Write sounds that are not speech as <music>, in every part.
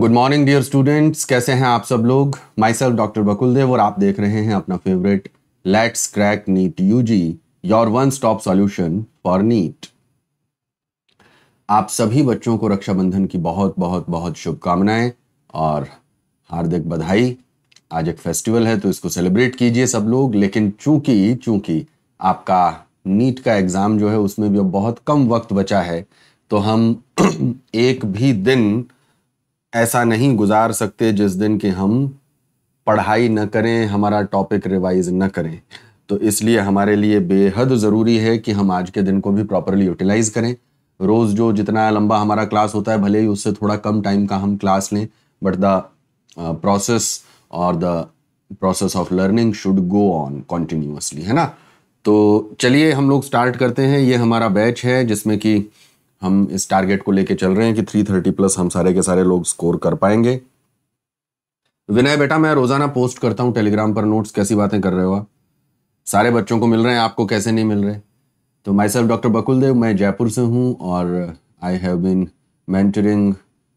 Good morning dear students कैसे हैं आप सब लोग माई सेल्फ डॉक्टर बकुल देव और आप देख रहे हैं अपना favourite let's crack NEET UG your one stop solution for NEET आप सभी बच्चों को रक्षाबंधन की बहुत बहुत बहुत शुभकामनाएं और हार्दिक बधाई आज एक फेस्टिवल है तो इसको सेलिब्रेट कीजिए सब लोग लेकिन चूंकि चूंकि आपका नीट का एग्ज़ाम जो है उसमें भी अब बहुत कम वक्त बचा है तो हम <clears throat> एक भी दिन ऐसा नहीं गुजार सकते जिस दिन कि हम पढ़ाई न करें हमारा टॉपिक रिवाइज न करें तो इसलिए हमारे लिए बेहद ज़रूरी है कि हम आज के दिन को भी प्रॉपरली यूटिलाइज़ करें रोज़ जो जितना लंबा हमारा क्लास होता है भले ही उससे थोड़ा कम टाइम का हम क्लास लें बट द प्रोसेस और the process of learning should go on continuously है ना तो चलिए हम लोग स्टार्ट करते हैं ये हमारा बैच है जिसमें कि हम इस टारगेट को लेके चल रहे हैं कि 330 प्लस हम सारे के सारे लोग स्कोर कर पाएंगे विनय बेटा मैं रोज़ाना पोस्ट करता हूँ टेलीग्राम पर नोट्स कैसी बातें कर रहे हो आप सारे बच्चों को मिल रहे हैं आपको कैसे नहीं मिल रहे तो माई सेल्फ डॉक्टर बकुल देव मैं जयपुर से हूँ और I have been mentoring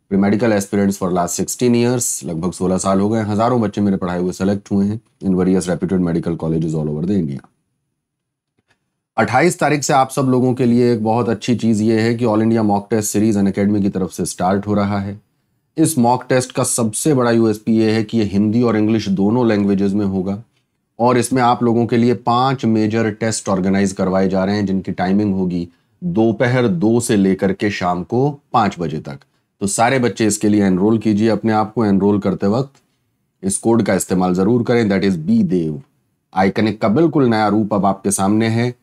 pre medical experience for last sixteen years लगभग सोलह साल हो गए हज़ारों बच्चे मेरे पढ़ाए हुए सेलेक्ट हुए हैं in various reputed medical college all over the India अट्ठाईस तारीख से आप सब लोगों के लिए एक बहुत अच्छी चीज़ ये है कि all India mock test series Unacademy की तरफ से स्टार्ट हो रहा है इस मॉक टेस्ट का सबसे बड़ा यूएसपी ये है कि ये हिंदी और इंग्लिश दोनों लैंग्वेजेस में होगा और इसमें आप लोगों के लिए पांच मेजर टेस्ट ऑर्गेनाइज करवाए जा रहे हैं जिनकी टाइमिंग होगी दोपहर दो से लेकर के शाम को पाँच बजे तक तो सारे बच्चे इसके लिए एनरोल कीजिए अपने आप को एनरोल करते वक्त इस कोड का इस्तेमाल ज़रूर करें that is B Dev iconic का बिल्कुल नया रूप अब आपके सामने है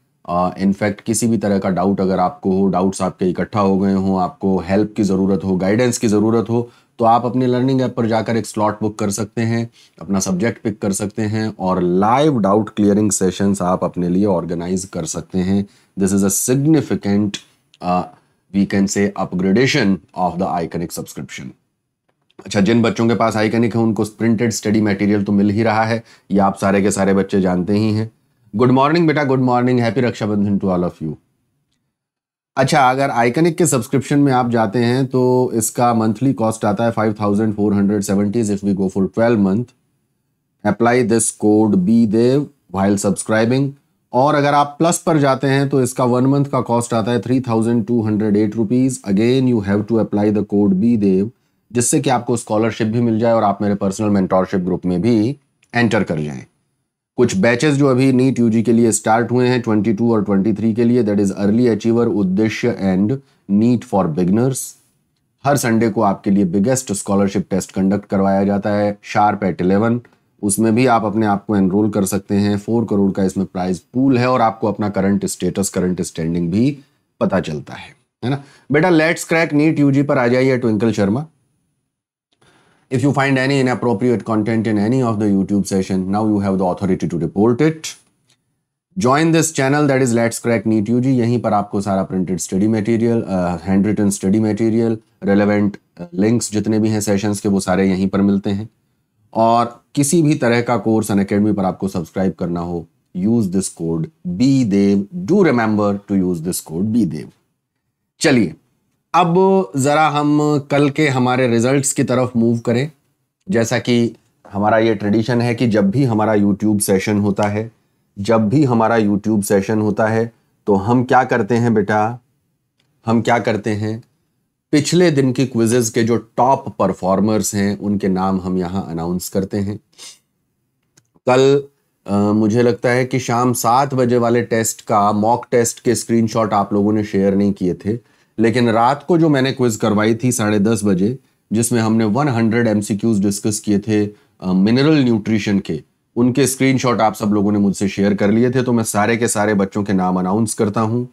इनफैक्ट किसी भी तरह का डाउट अगर आपको हो डाउट्स आपके इकट्ठा हो गए हों आपको हेल्प की ज़रूरत हो गाइडेंस की ज़रूरत हो तो आप अपने लर्निंग ऐप पर जाकर एक स्लॉट बुक कर सकते हैं अपना सब्जेक्ट पिक कर सकते हैं और लाइव डाउट क्लियरिंग सेशंस आप अपने लिए ऑर्गेनाइज कर सकते हैं this is a significant we can say upgradation of the iconic subscription अच्छा जिन बच्चों के पास आइकनिक है उनको प्रिंटेड स्टडी मटेरियल तो मिल ही रहा है ये आप सारे के सारे बच्चे जानते ही हैं गुड मॉर्निंग बेटा good morning happy Rakshabandhan to all of you अच्छा अगर आइकनिक के सब्सक्रिप्शन में आप जाते हैं तो इसका मंथली कॉस्ट आता है five thousand four hundred seventies if we go for twelve month apply this code B Dev while subscribing और अगर आप प्लस पर जाते हैं तो इसका वन मंथ का कॉस्ट आता है three thousand two hundred eight rupees again you have to apply the code B Dev जिससे कि आपको स्कॉलरशिप भी मिल जाए और आप मेरे पर्सनल मेंटोरशिप ग्रुप में भी एंटर कर जाएं कुछ बैचेस जो अभी नीट यूजी के लिए स्टार्ट हुए हैं 22 और 23 के लिए that is early achiever Uddeshya and NEET for beginners हर संडे को आपके लिए बिगेस्ट स्कॉलरशिप टेस्ट कंडक्ट करवाया जाता है शार्प एट इलेवन उसमें भी आप अपने आप को एनरोल कर सकते हैं फोर करोड़ का इसमें प्राइज पूल है और आपको अपना करंट स्टेटस करंट स्टैंडिंग भी पता चलता है है ना बेटा लेट्स क्रैक नीट यूजी पर आ जाइए Twinkle Sharma If you find any inappropriate content in any of the YouTube session, now you have the authority to report it. Join this channel that is let's crack NEET U G यहीं पर आपको सारा printed study material hand written study material relevant links जितने भी हैं sessions के वो सारे यहीं पर मिलते हैं और किसी भी तरह का कोर्स अन अकेडमी पर आपको सब्सक्राइब करना हो use this code B Dev do remember to use this code B Dev चलिए अब ज़रा हम कल के हमारे रिजल्ट्स की तरफ मूव करें जैसा कि हमारा ये ट्रेडिशन है कि जब भी हमारा यूट्यूब सेशन होता है जब भी हमारा यूट्यूब सेशन होता है तो हम क्या करते हैं बेटा हम क्या करते हैं पिछले दिन की क्विजेज के जो टॉप परफॉर्मर्स हैं उनके नाम हम यहाँ अनाउंस करते हैं कल आ, मुझे लगता है कि शाम सात बजे वाले टेस्ट का मॉक टेस्ट के स्क्रीनशॉट आप लोगों ने शेयर नहीं किए थे लेकिन रात को जो मैंने क्विज करवाई थी साढ़े दस बजे जिसमें हमने 100 हंड्रेड डिस्कस किए थे मिनरल uh, न्यूट्रिशन के उनके स्क्रीनशॉट आप सब लोगों ने मुझसे शेयर कर लिए थे तो मैं सारे के सारे बच्चों के नाम अनाउंस करता हूं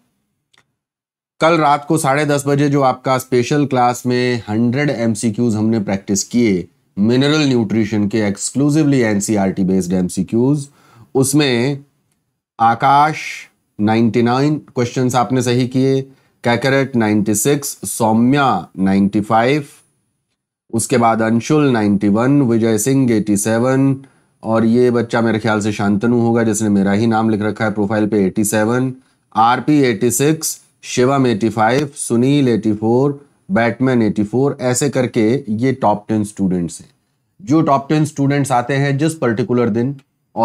कल रात को साढ़े दस बजे जो आपका स्पेशल क्लास में हंड्रेड एमसीक्यूज हमने प्रैक्टिस किए मिनरल न्यूट्रिशन के एक्सक्लूसिवली एनसीआर बेस्ड एमसीक्यूज उसमें आकाश 99 क्वेश्चंस आपने सही किए कैकरेट 96 सौम्या 95 उसके बाद अंशुल 91 विजय सिंह 87 और ये बच्चा मेरे ख्याल से शांतनु होगा जिसने मेरा ही नाम लिख रखा है प्रोफाइल पे 87 eighty six Shivam eighty five Sunil eighty four Batman eighty four ऐसे करके ये टॉप टेन स्टूडेंट्स हैं जो टॉप टेन स्टूडेंट्स आते हैं जिस पर्टिकुलर दिन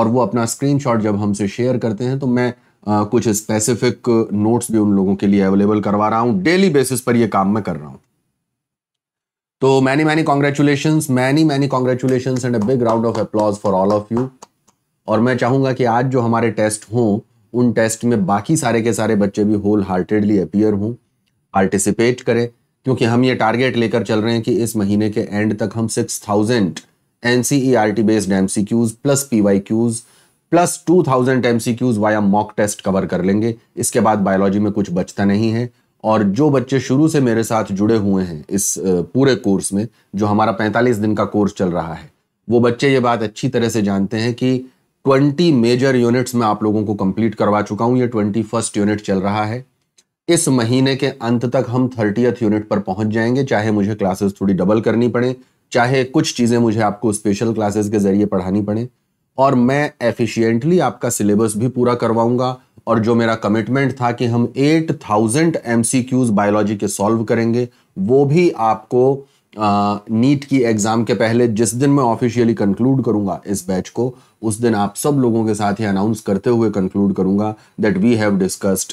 और वो अपना स्क्रीनशॉट जब हमसे शेयर करते हैं तो मैं कुछ स्पेसिफिक नोट्स भी उन लोगों के लिए अवेलेबल करवा रहा हूं डेली बेसिस पर ये काम मैं कर रहा हूं तो many many congratulation many many congratulation and a big round of applause for all of you और मैं चाहूंगा कि आज जो हमारे टेस्ट हों उन टेस्ट में बाकी सारे के सारे बच्चे भी होल हार्टेडली अपियर हों पार्टिसिपेट करें क्योंकि हम ये टारगेट लेकर चल रहे हैं कि इस महीने के एंड तक हम six thousand NCERT based MCQs Qs plus PYQs Qs plus two thousand M C Qs via mock test cover कर लेंगे इसके बाद बायोलॉजी में कुछ बचता नहीं है और जो बच्चे शुरू से मेरे साथ जुड़े हुए हैं इस पूरे कोर्स में जो हमारा 45 दिन का कोर्स चल रहा है वो बच्चे ये बात अच्छी तरह से जानते हैं कि 20 मेजर यूनिट्स में आप लोगों को कंप्लीट करवा चुका हूँ ये ट्वेंटी फर्स्ट यूनिट चल रहा है इस महीने के अंत तक हम थर्टीथ यूनिट पर पहुंच जाएंगे चाहे मुझे क्लासेस थोड़ी डबल करनी पड़े चाहे कुछ चीज़ें मुझे आपको स्पेशल क्लासेस के जरिए पढ़ानी पड़े और मैं एफिशिएंटली आपका सिलेबस भी पूरा करवाऊंगा और जो मेरा कमिटमेंट था कि हम 8000 थाउजेंड एम बायोलॉजी के सॉल्व करेंगे वो भी आपको नीट की एग्ज़ाम के पहले जिस दिन मैं ऑफिशियली कंक्लूड करूंगा इस बैच को उस दिन आप सब लोगों के साथ ही अनाउंस करते हुए कंक्लूड करूंगा that we have discussed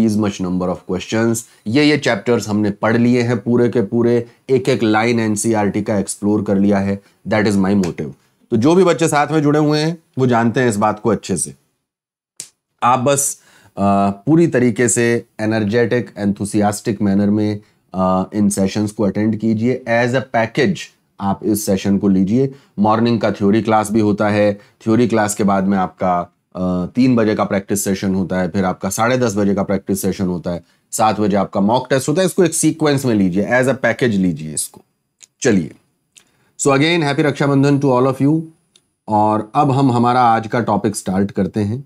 these much number of question ये ये चैप्टर्स हमने पढ़ लिए हैं पूरे के पूरे एक एक लाइन एनसीआरटी का एक्सप्लोर कर लिया है दैट इज़ माई मोटिव तो जो भी बच्चे साथ में जुड़े हुए हैं वो जानते हैं इस बात को अच्छे से आप बस आ, पूरी तरीके से एनर्जेटिक एंथुसियास्टिक मैनर में आ, इन सेशंस को अटेंड कीजिए एज अ पैकेज आप इस सेशन को लीजिए मॉर्निंग का थ्योरी क्लास भी होता है थ्योरी क्लास के बाद में आपका तीन बजे का प्रैक्टिस सेशन होता है फिर आपका साढ़े दस बजे का प्रैक्टिस सेशन होता है सात बजे आपका मॉक टेस्ट होता है इसको एक सीक्वेंस में लीजिए एज अ पैकेज लीजिए इसको चलिए so again happy Rakshabandhan to all of you और अब हम हमारा आज का टॉपिक स्टार्ट करते हैं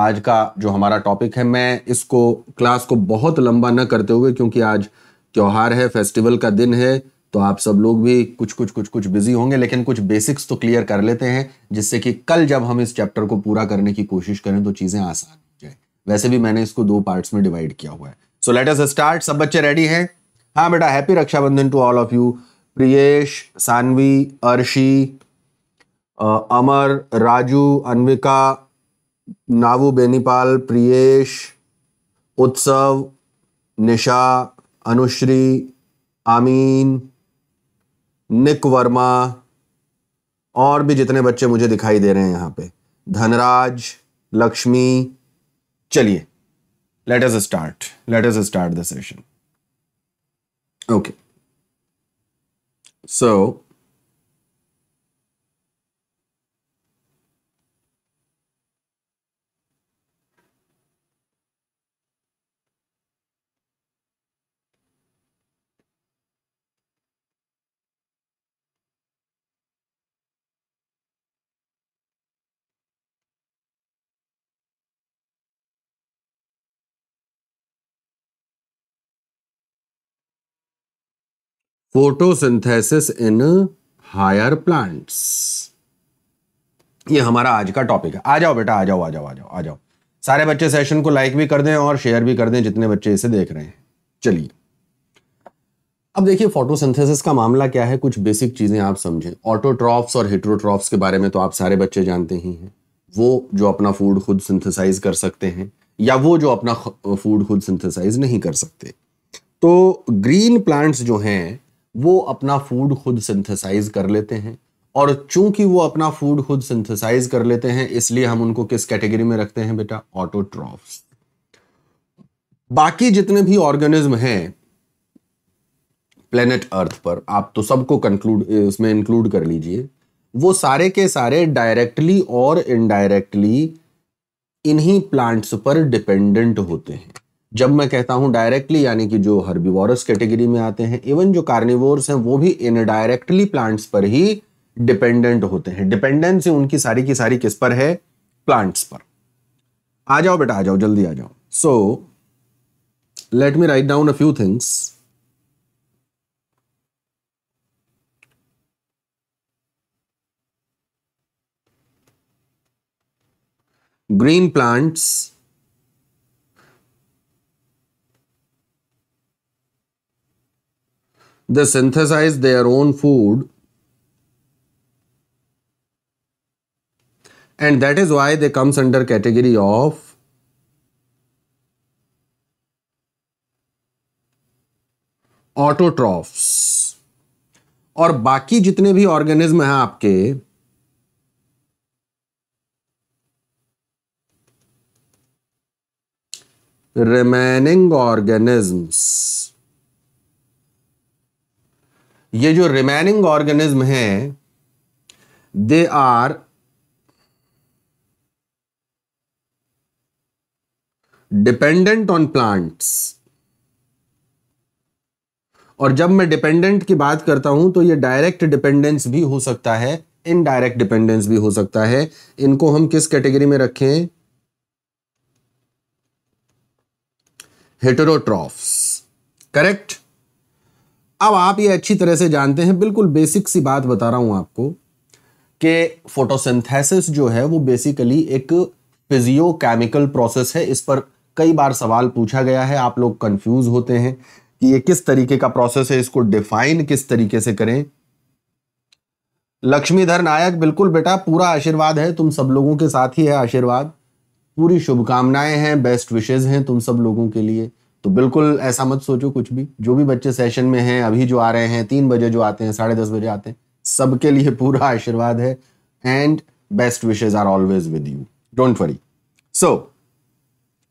आज का जो हमारा टॉपिक है मैं इसको क्लास को बहुत लंबा न करते हुए क्योंकि आज त्यौहार है फेस्टिवल का दिन है तो आप सब लोग भी कुछ कुछ कुछ कुछ बिजी होंगे लेकिन कुछ बेसिक्स तो क्लियर कर लेते हैं जिससे कि कल जब हम इस चैप्टर को पूरा करने की कोशिश करें तो चीज़ें आसान हो जाए वैसे भी मैंने इसको दो पार्ट्स में डिवाइड किया हुआ है सो लेट अस स्टार्ट सब बच्चे रेडी हैं हाँ बेटा happy Rakshabandhan to all of you Priyesh Saanvi Arshi Amar Raju Anvika Navu Benipal Priyesh Utsav Nisha Anushree आमीन निक वर्मा और भी जितने बच्चे मुझे दिखाई दे रहे हैं यहाँ पे धनराज लक्ष्मी चलिए let us start let us start the session okay So photosynthesis in higher plants ये हमारा आज का टॉपिक है आ जाओ बेटा आ जाओ आ जाओ आ जाओ आ जाओ सारे बच्चे सेशन को लाइक भी कर दें और शेयर भी कर दें जितने बच्चे इसे देख रहे हैं चलिए अब देखिए फोटोसिंथेसिस का मामला क्या है कुछ बेसिक चीज़ें आप समझें ऑटोट्रॉफ्स और हिट्रोट्रॉफ्स के बारे में तो आप सारे बच्चे जानते ही हैं वो जो अपना फूड खुद सिंथेसाइज कर सकते हैं या वो जो अपना फूड खुद सिंथेसाइज नहीं कर सकते तो ग्रीन प्लांट्स जो हैं वो अपना फूड खुद सिंथेसाइज कर लेते हैं और चूंकि वो अपना फूड खुद सिंथेसाइज कर लेते हैं इसलिए हम उनको किस कैटेगरी में रखते हैं बेटा ऑटोट्रॉफ बाकी जितने भी ऑर्गेनिज्म हैं प्लेनेट अर्थ पर आप तो सबको कंक्लूड इसमें इंक्लूड कर लीजिए वो सारे के सारे डायरेक्टली और इनडायरेक्टली इन्हीं प्लांट्स पर डिपेंडेंट होते हैं जब मैं कहता हूं डायरेक्टली यानी कि जो हर्बिवॉरस कैटेगरी में आते हैं इवन जो कार्निवोर्स हैं वो भी इनडायरेक्टली प्लांट्स पर ही डिपेंडेंट होते हैं डिपेंडेंसी उनकी सारी की सारी किस पर है प्लांट्स पर आ जाओ बेटा आ जाओ जल्दी आ जाओ so let me write down a few things green plants They synthesize their own food and that is why they comes under category of autotrophs और बाकी जितने भी ऑर्गेनिज्म हैं आपके रिमेनिंग organisms ये जो रिमेनिंग ऑर्गेनिज्म हैं they are dependent on plants और जब मैं डिपेंडेंट की बात करता हूं तो ये डायरेक्ट डिपेंडेंस भी हो सकता है इनडायरेक्ट डिपेंडेंस भी हो सकता है इनको हम किस कैटेगरी में रखें हेटरोट्रॉफ्स करेक्ट अब आप ये अच्छी तरह से जानते हैं बिल्कुल बेसिक सी बात बता रहा हूं आपको कि फोटोसिंथेसिस जो है वो बेसिकली एक फिजियोकेमिकल प्रोसेस है इस पर कई बार सवाल पूछा गया है आप लोग कंफ्यूज होते हैं कि ये किस तरीके का प्रोसेस है इसको डिफाइन किस तरीके से करें लक्ष्मीधर नायक बिल्कुल बेटा पूरा आशीर्वाद है तुम सब लोगों के साथ ही है आशीर्वाद पूरी शुभकामनाएं हैं बेस्ट विशेज हैं तुम सब लोगों के लिए तो बिल्कुल ऐसा मत सोचो कुछ भी जो भी बच्चे सेशन में हैं अभी जो आ रहे हैं तीन बजे जो आते हैं साढ़े दस बजे आते हैं सबके लिए पूरा आशीर्वाद है and best wishes are always with you don't worry so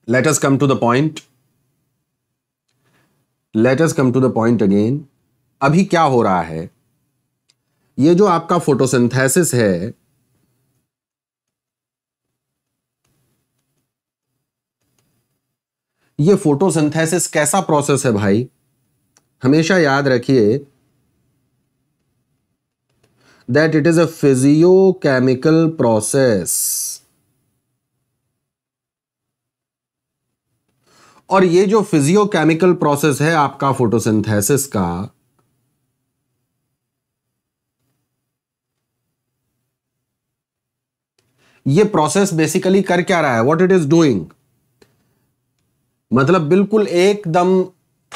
let us come to the point let us come to the point again अभी क्या हो रहा है ये जो आपका फोटोसिंथेसिस है ये फोटोसिंथेसिस कैसा प्रोसेस है भाई हमेशा याद रखिए that it is a physiochemical process और ये जो फिजियोकेमिकल प्रोसेस है आपका फोटोसिंथेसिस का ये प्रोसेस बेसिकली कर क्या रहा है व्हाट इट इज डूइंग मतलब बिल्कुल एकदम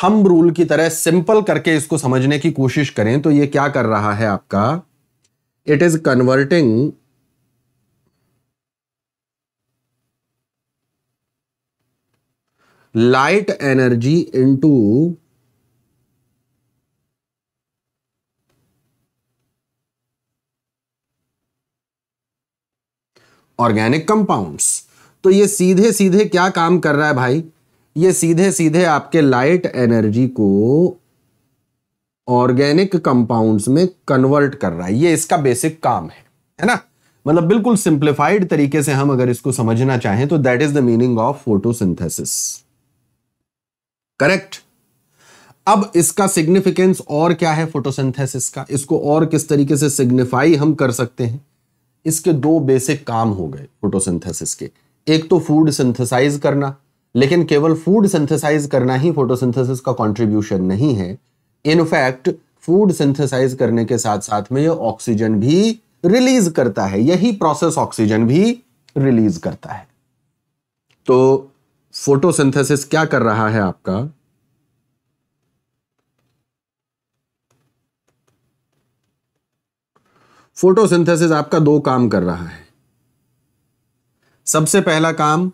थम रूल की तरह सिंपल करके इसको समझने की कोशिश करें तो ये क्या कर रहा है आपका it is converting light energy into organic compounds तो ये सीधे सीधे क्या काम कर रहा है भाई ये सीधे सीधे आपके लाइट एनर्जी को ऑर्गेनिक कंपाउंड्स में कन्वर्ट कर रहा है ये इसका बेसिक काम है है ना मतलब बिल्कुल सिंप्लीफाइड तरीके से हम अगर इसको समझना चाहें तो that is the meaning of photosynthesis correct अब इसका सिग्निफिकेंस और क्या है फोटोसिंथेसिस का इसको और किस तरीके से सिग्निफाई हम कर सकते हैं इसके दो बेसिक काम हो गए फोटोसिंथेसिस के एक तो फूड सिंथेसाइज करना लेकिन केवल फूड सिंथेसाइज करना ही फोटोसिंथेसिस का कंट्रीब्यूशन नहीं है इनफैक्ट फूड सिंथेसाइज करने के साथ साथ में ये ऑक्सीजन भी रिलीज करता है यही प्रोसेस ऑक्सीजन भी रिलीज करता है तो फोटोसिंथेसिस क्या कर रहा है आपका फोटोसिंथेसिस आपका दो काम कर रहा है सबसे पहला काम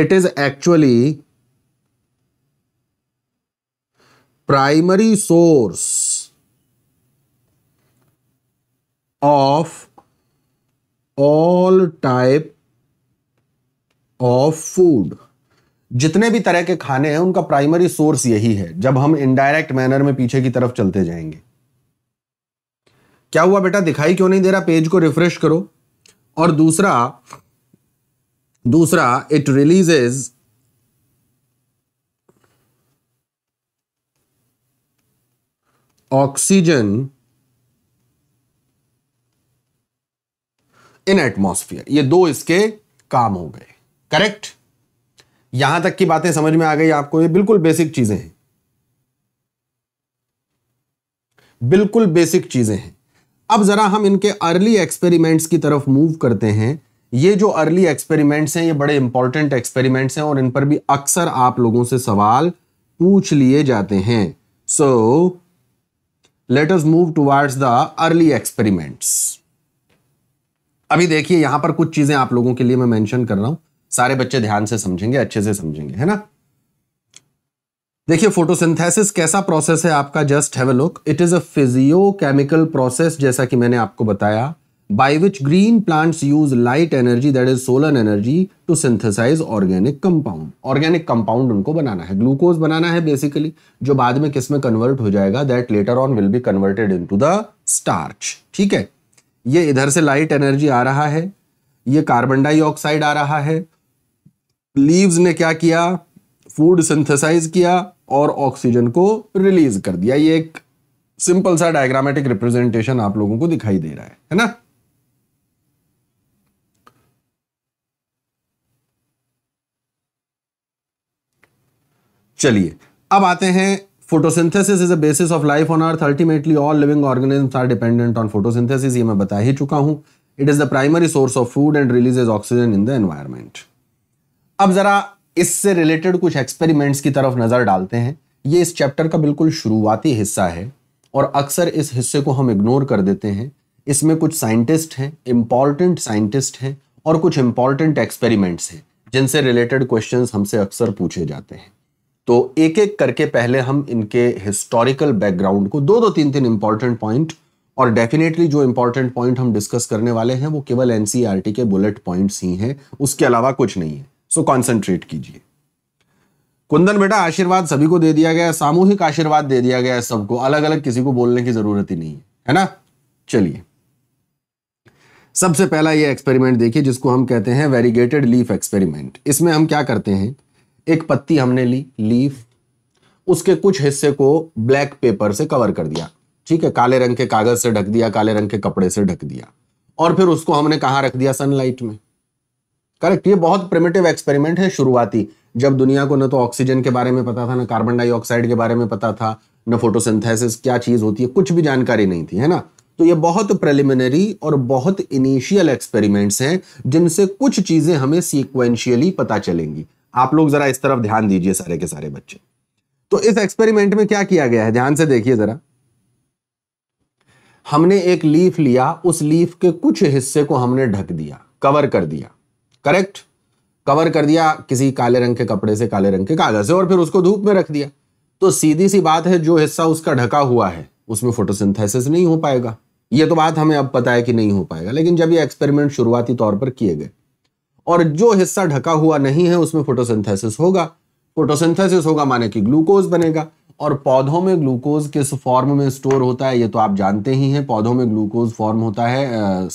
it is actually primary source of all type of food जितने भी तरह के खाने हैं उनका प्राइमरी सोर्स यही है जब हम इनडायरेक्ट मैनर में पीछे की तरफ चलते जाएंगे क्या हुआ बेटा दिखाई क्यों नहीं दे रहा पेज को रिफ्रेश करो और दूसरा दूसरा it releases oxygen in atmosphere ये दो इसके काम हो गए करेक्ट यहां तक की बातें समझ में आ गई आपको ये बिल्कुल बेसिक चीजें हैं बिल्कुल बेसिक चीजें हैं अब जरा हम इनके अर्ली एक्सपेरिमेंट्स की तरफ मूव करते हैं ये जो अर्ली एक्सपेरिमेंट्स हैं ये बड़े इंपॉर्टेंट एक्सपेरिमेंट्स हैं और इन पर भी अक्सर आप लोगों से सवाल पूछ लिए जाते हैं so let us move towards the early experiments अभी देखिए यहां पर कुछ चीजें आप लोगों के लिए मैं मेंशन कर रहा हूं सारे बच्चे ध्यान से समझेंगे अच्छे से समझेंगे है ना देखिए फोटोसिंथेसिस कैसा प्रोसेस है आपका just have a look it is a physiochemical process जैसा कि मैंने आपको बताया by which green plants use light energy that is solar energy to synthesize organic compound organic compound उनको बनाना है ग्लूकोज बनाना है बेसिकली जो बाद में किस में कन्वर्ट हो जाएगा that later on will be converted into the starch ठीक है ये इधर से लाइट एनर्जी आ रहा है ये कार्बन डाइऑक्साइड आ रहा है लीव्स ने क्या किया फूड सिंथेसाइज किया और ऑक्सीजन को रिलीज कर दिया ये एक सिंपल सा डायग्रामेटिक रिप्रेजेंटेशन आप लोगों को दिखाई दे रहा है है ना चलिए अब आते हैं photosynthesis is a basis of life on earth ultimately all living organism are dependent on photosynthesis ये मैं बता ही चुका हूँ it is the primary source of food and releases oxygen in the environment अब ज़रा इससे रिलेटेड कुछ एक्सपेरिमेंट्स की तरफ नज़र डालते हैं ये इस चैप्टर का बिल्कुल शुरुआती हिस्सा है और अक्सर इस हिस्से को हम इग्नोर कर देते हैं इसमें कुछ साइंटिस्ट हैं इम्पॉर्टेंट साइंटिस्ट हैं और कुछ इम्पॉर्टेंट एक्सपेरिमेंट्स हैं जिनसे रिलेटेड क्वेश्चंस हमसे अक्सर पूछे जाते हैं तो एक एक करके पहले हम इनके हिस्टोरिकल बैकग्राउंड को दो दो तीन तीन इंपॉर्टेंट पॉइंट और डेफिनेटली जो इंपॉर्टेंट पॉइंट हम डिस्कस करने वाले हैं वो केवल एनसीईआरटी e के बुलेट पॉइंट्स ही हैं उसके अलावा कुछ नहीं है सो कॉन्सेंट्रेट कीजिए कुंदन बेटा आशीर्वाद सभी को दे दिया गया सामूहिक आशीर्वाद दे दिया गया सबको अलग अलग किसी को बोलने की जरूरत ही नहीं है है ना चलिए सबसे पहला ये एक्सपेरिमेंट देखिए जिसको हम कहते हैं वेरीगेटेड लीफ एक्सपेरिमेंट इसमें हम क्या करते हैं एक पत्ती हमने ली लीफ उसके कुछ हिस्से को ब्लैक पेपर से कवर कर दिया ठीक है काले रंग के कागज से ढक दिया काले रंग के कपड़े से ढक दिया और फिर उसको हमने कहा रख दिया सनलाइट में करेक्ट ये बहुत प्रिमेटिव एक्सपेरिमेंट है शुरुआती जब दुनिया को न तो ऑक्सीजन के बारे में पता था ना कार्बन डाइऑक्साइड के बारे में पता था न फोटोसिंथेसिस क्या चीज होती है कुछ भी जानकारी नहीं थी है ना तो ये बहुत प्रेलिमिनरी और बहुत इनिशियल एक्सपेरिमेंट्स हैं जिनसे कुछ चीजें हमें सीक्वेंशियली पता चलेंगी आप लोग जरा इस तरफ ध्यान दीजिए सारे के सारे बच्चे तो इस एक्सपेरिमेंट में क्या किया गया है ध्यान से देखिए जरा हमने एक लीफ लिया उस लीफ के कुछ हिस्से को हमने ढक दिया कवर कर दिया करेक्ट कवर कर दिया किसी काले रंग के कपड़े से काले रंग के कागज से और फिर उसको धूप में रख दिया तो सीधी सी बात है जो हिस्सा उसका ढका हुआ है उसमें फोटोसिंथेसिस नहीं हो पाएगा यह तो बात हमें अब पता है कि नहीं हो पाएगा लेकिन जब ये एक्सपेरिमेंट शुरुआती तौर पर किए गए और जो हिस्सा ढका हुआ नहीं है उसमें फोटोसिंथेसिस होगा फोटोसिंथेसिस होगा माने कि ग्लूकोज बनेगा और पौधों में ग्लूकोज किस फॉर्म में स्टोर होता है ये तो आप जानते ही हैं पौधों में ग्लूकोज फॉर्म होता है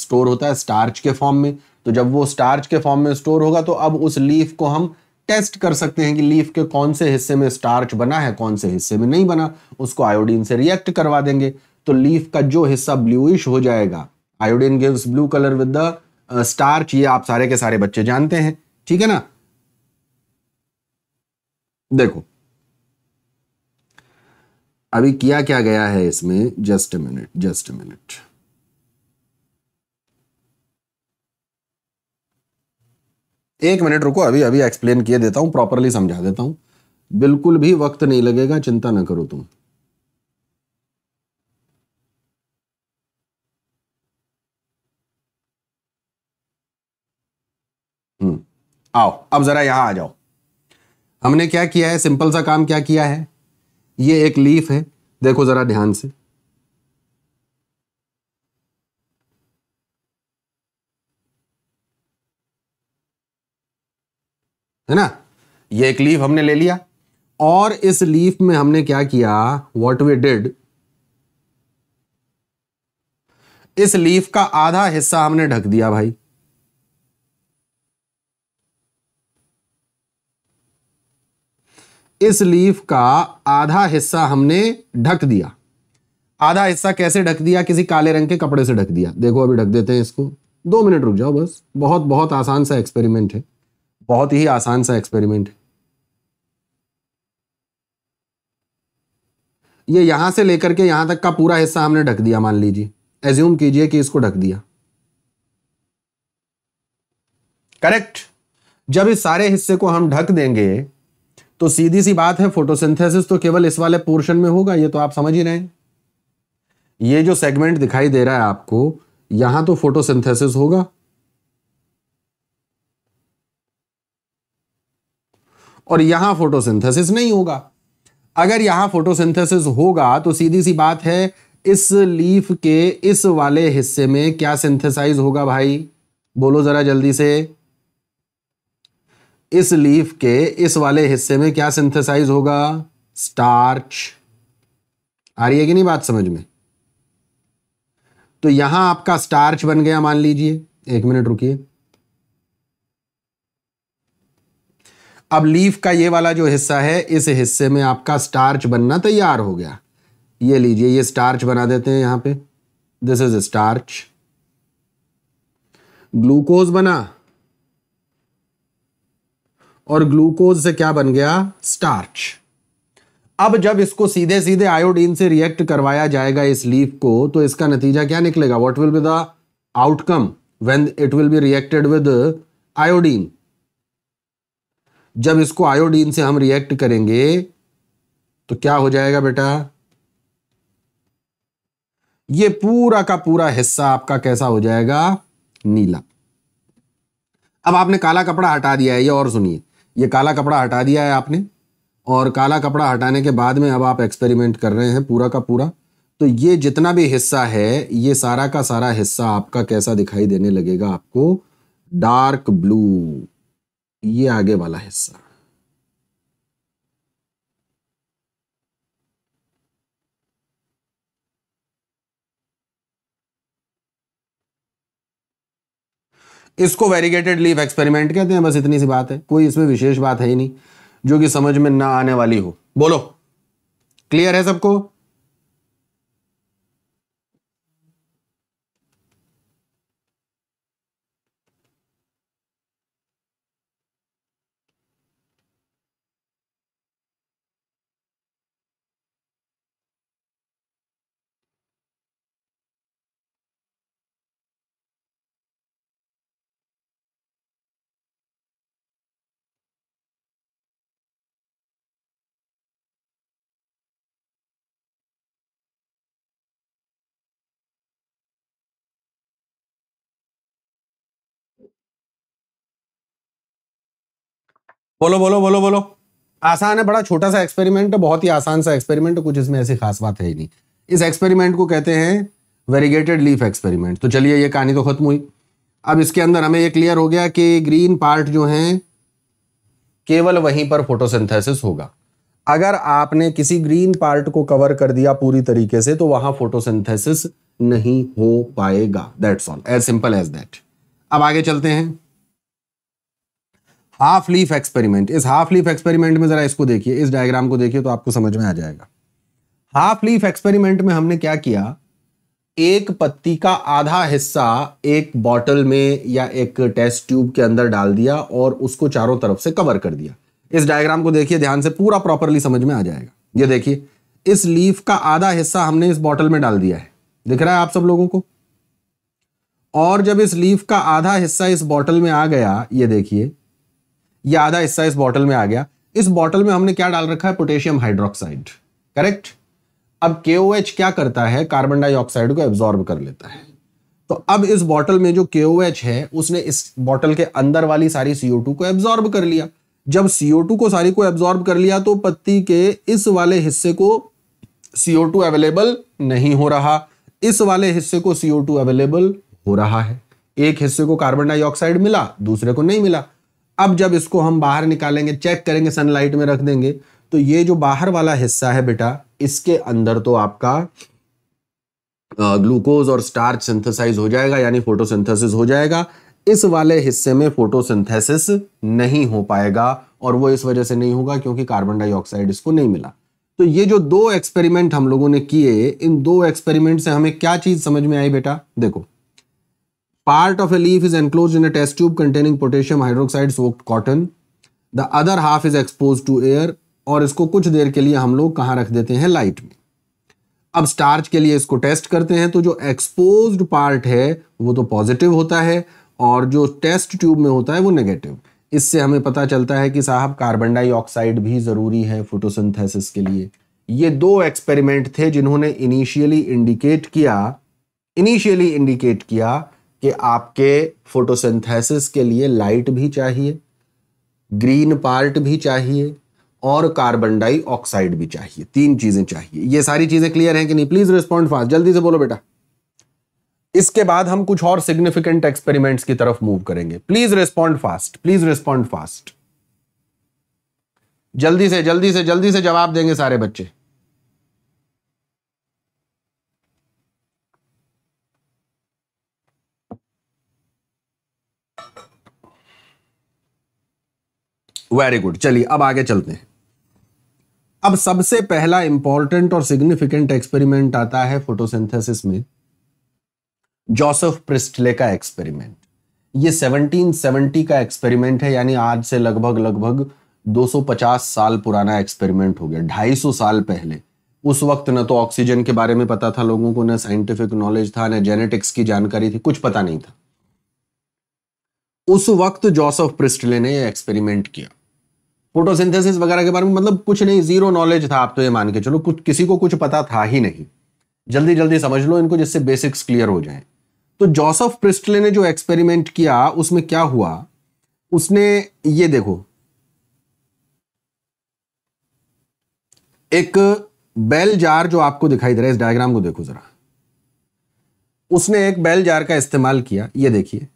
स्टोर होता है स्टार्च के फॉर्म में तो जब वो स्टार्च के फॉर्म में स्टोर होगा तो अब उस लीफ को हम टेस्ट कर सकते हैं कि लीफ के कौन से हिस्से में स्टार्च बना है कौन से हिस्से में नहीं बना उसको आयोडीन से रिएक्ट करवा देंगे तो लीफ का जो हिस्सा ब्लूइश हो जाएगा iodine gives blue colour with the starch ये आप सारे के सारे बच्चे जानते हैं ठीक है ना देखो अभी किया क्या गया है इसमें जस्ट मिनट जस्ट मिनट एक मिनट रुको अभी अभी एक्सप्लेन किए देता हूं प्रॉपरली समझा देता हूं बिल्कुल भी वक्त नहीं लगेगा चिंता ना करो तुम आओ अब ज़रा यहां आ जाओ हमने क्या किया है सिंपल सा काम क्या किया है ये एक लीफ है देखो ज़रा ध्यान से है ना ये एक लीफ हमने ले लिया और इस लीफ में हमने क्या किया वॉट वी डिड इस लीफ का आधा हिस्सा हमने ढक दिया भाई इस लीफ का आधा हिस्सा हमने ढक दिया आधा हिस्सा कैसे ढक दिया किसी काले रंग के कपड़े से ढक दिया देखो अभी ढक देते हैं इसको दो मिनट रुक जाओ बस बहुत बहुत आसान सा एक्सपेरिमेंट है बहुत ही आसान सा एक्सपेरिमेंट है ये यहां से लेकर के यहां तक का पूरा हिस्सा हमने ढक दिया मान लीजिए एज्यूम कीजिए कि इसको ढक दिया करेक्ट जब इस सारे हिस्से को हम ढक देंगे तो सीधी सी बात है फोटोसिंथेसिस तो केवल इस वाले पोर्शन में होगा ये तो आप समझ ही रहे हैं ये जो सेगमेंट दिखाई दे रहा है आपको यहां तो फोटोसिंथेसिस होगा और यहां फोटोसिंथेसिस नहीं होगा अगर यहां फोटोसिंथेसिस होगा तो सीधी सी बात है इस लीफ के इस वाले हिस्से में क्या सिंथेसाइज होगा भाई बोलो जरा जल्दी से इस लीफ के इस वाले हिस्से में क्या सिंथेसाइज होगा स्टार्च आ रही है कि नहीं बात समझ में तो यहां आपका स्टार्च बन गया मान लीजिए एक मिनट रुकिए अब लीफ का ये वाला जो हिस्सा है इस हिस्से में आपका स्टार्च बनना तैयार हो गया ये लीजिए ये स्टार्च बना देते हैं यहां पे दिस इज स्टार्च ग्लूकोज बना और ग्लूकोज से क्या बन गया स्टार्च अब जब इसको सीधे सीधे आयोडीन से रिएक्ट करवाया जाएगा इस लीफ को तो इसका नतीजा क्या निकलेगा what will be the outcome when it will be reacted with iodine जब इसको आयोडीन से हम रिएक्ट करेंगे तो क्या हो जाएगा बेटा ये पूरा का पूरा हिस्सा आपका कैसा हो जाएगा नीला अब आपने काला कपड़ा हटा दिया है ये और सुनिए ये काला कपड़ा हटा दिया है आपने और काला कपड़ा हटाने के बाद में अब आप एक्सपेरिमेंट कर रहे हैं पूरा का पूरा तो ये जितना भी हिस्सा है ये सारा का सारा हिस्सा आपका कैसा दिखाई देने लगेगा आपको डार्क ब्लू ये आगे वाला हिस्सा इसको वेरीगेटेड लीफ एक्सपेरिमेंट कहते हैं बस इतनी सी बात है कोई इसमें विशेष बात है ही नहीं जो कि समझ में ना आने वाली हो बोलो क्लियर है सबको बोलो बोलो बोलो बोलो आसान है बड़ा छोटा सा एक्सपेरिमेंट है बहुत ही आसान सा एक्सपेरिमेंट कुछ इसमें ऐसी खास बात है ही नहीं इस एक्सपेरिमेंट को कहते हैं वेरीगेटेड लीफ एक्सपेरिमेंट तो चलिए ये कहानी तो खत्म हुई अब इसके अंदर हमें ये क्लियर हो गया कि ग्रीन पार्ट जो है केवल वहीं पर फोटोसिंथेसिस होगा अगर आपने किसी ग्रीन पार्ट को कवर कर दिया पूरी तरीके से तो वहां फोटोसिंथेसिस नहीं हो पाएगा that's all as simple as that अब आगे चलते हैं हाफ लीफ एक्सपेरिमेंट इस हाफ लीफ एक्सपेरिमेंट में जरा इसको देखिए इस डायग्राम को देखिए तो आपको समझ में आ जाएगा हाफ लीफ एक्सपेरिमेंट में हमने क्या किया एक पत्ती का आधा हिस्सा एक बॉटल में या एक टेस्ट ट्यूब के अंदर डाल दिया और उसको चारों तरफ से कवर कर दिया इस डायग्राम को देखिए ध्यान से पूरा प्रॉपरली समझ में आ जाएगा ये देखिए इस लीफ का आधा हिस्सा हमने इस बॉटल में डाल दिया है दिख रहा है आप सब लोगों को और जब इस लीफ का आधा हिस्सा इस बॉटल में आ गया ये देखिए ये आधा हिस्सा इस बॉटल में आ गया इस बॉटल में हमने क्या डाल रखा है पोटेशियम हाइड्रोक्साइड करेक्ट अब के क्या करता है कार्बन डाइऑक्साइड को एब्जॉर्ब कर लेता है तो अब इस बॉटल में जो के है उसने इस बॉटल के अंदर वाली सारी सीओ को एब्जॉर्ब कर लिया जब सीओ को सारी को एब्जॉर्ब कर लिया तो पत्ती के इस वाले हिस्से को सीओ अवेलेबल नहीं हो रहा इस वाले हिस्से को सीओ अवेलेबल हो रहा है एक हिस्से को कार्बन डाइऑक्साइड मिला दूसरे को नहीं मिला अब जब इसको हम बाहर निकालेंगे चेक करेंगे सनलाइट में रख देंगे तो ये जो बाहर वाला हिस्सा है बेटा इसके अंदर तो आपका ग्लूकोज और स्टार्च सिंथेसाइज हो जाएगा यानी फोटोसिंथेसिस हो जाएगा इस वाले हिस्से में फोटोसिंथेसिस नहीं हो पाएगा और वो इस वजह से नहीं होगा क्योंकि कार्बन डाइऑक्साइड इसको नहीं मिला तो ये जो दो एक्सपेरिमेंट हम लोगों ने किए इन दो एक्सपेरिमेंट से हमें क्या चीज समझ में आई बेटा देखो Part of a leaf is enclosed in a test tube containing potassium hydroxide soaked cotton. The other half is exposed to air और इसको कुछ देर के लिए हम लोग कहाँ रख देते हैं लाइट में अब स्टार्च के लिए इसको टेस्ट करते हैं तो जो एक्सपोज्ड पार्ट है वो तो पॉजिटिव होता है और जो टेस्ट ट्यूब में होता है वो नेगेटिव इससे हमें पता चलता है कि साहब कार्बन डाइऑक्साइड भी ज़रूरी है फोटोसिंथेसिस के लिए ये दो एक्सपेरिमेंट थे जिन्होंने इनिशियली इंडिकेट किया इनिशियली इंडिकेट किया कि आपके फोटोसिंथेसिस के लिए लाइट भी चाहिए ग्रीन पार्ट भी चाहिए और कार्बन डाइऑक्साइड भी चाहिए तीन चीजें चाहिए ये सारी चीजें क्लियर हैं कि नहीं प्लीज रिस्पॉन्ड फास्ट जल्दी से बोलो बेटा इसके बाद हम कुछ और सिग्निफिकेंट एक्सपेरिमेंट्स की तरफ मूव करेंगे please respond fast please respond fast जल्दी से जल्दी से जल्दी से जवाब देंगे सारे बच्चे वेरी गुड चलिए अब आगे चलते हैं अब सबसे पहला इंपॉर्टेंट और सिग्निफिकेंट एक्सपेरिमेंट आता है फोटोसिंथेसिस में जोसेफ प्रिस्टले का एक्सपेरिमेंट ये 1770 का एक्सपेरिमेंट है यानी आज से लगभग लगभग 250 साल पुराना एक्सपेरिमेंट हो गया 250 साल पहले उस वक्त ना तो ऑक्सीजन के बारे में पता था लोगों को ना साइंटिफिक नॉलेज था ना जेनेटिक्स की जानकारी थी कुछ पता नहीं था उस वक्त जोसेफ प्रिस्टले ने एक्सपेरिमेंट किया फोटोसिंथेसिस वगैरह के बारे में मतलब कुछ नहीं जीरो नॉलेज था आप तो ये मान के चलो कुछ किसी को कुछ पता था ही नहीं जल्दी जल्दी समझ लो इनको जिससे बेसिक्स क्लियर हो जाए तो जोसफ प्रिस्टले ने जो एक्सपेरिमेंट किया उसमें क्या हुआ उसने ये देखो एक बेल जार जो आपको दिखाई दे रहा है इस डायग्राम को देखो जरा उसने एक बेल जार का इस्तेमाल किया ये देखिए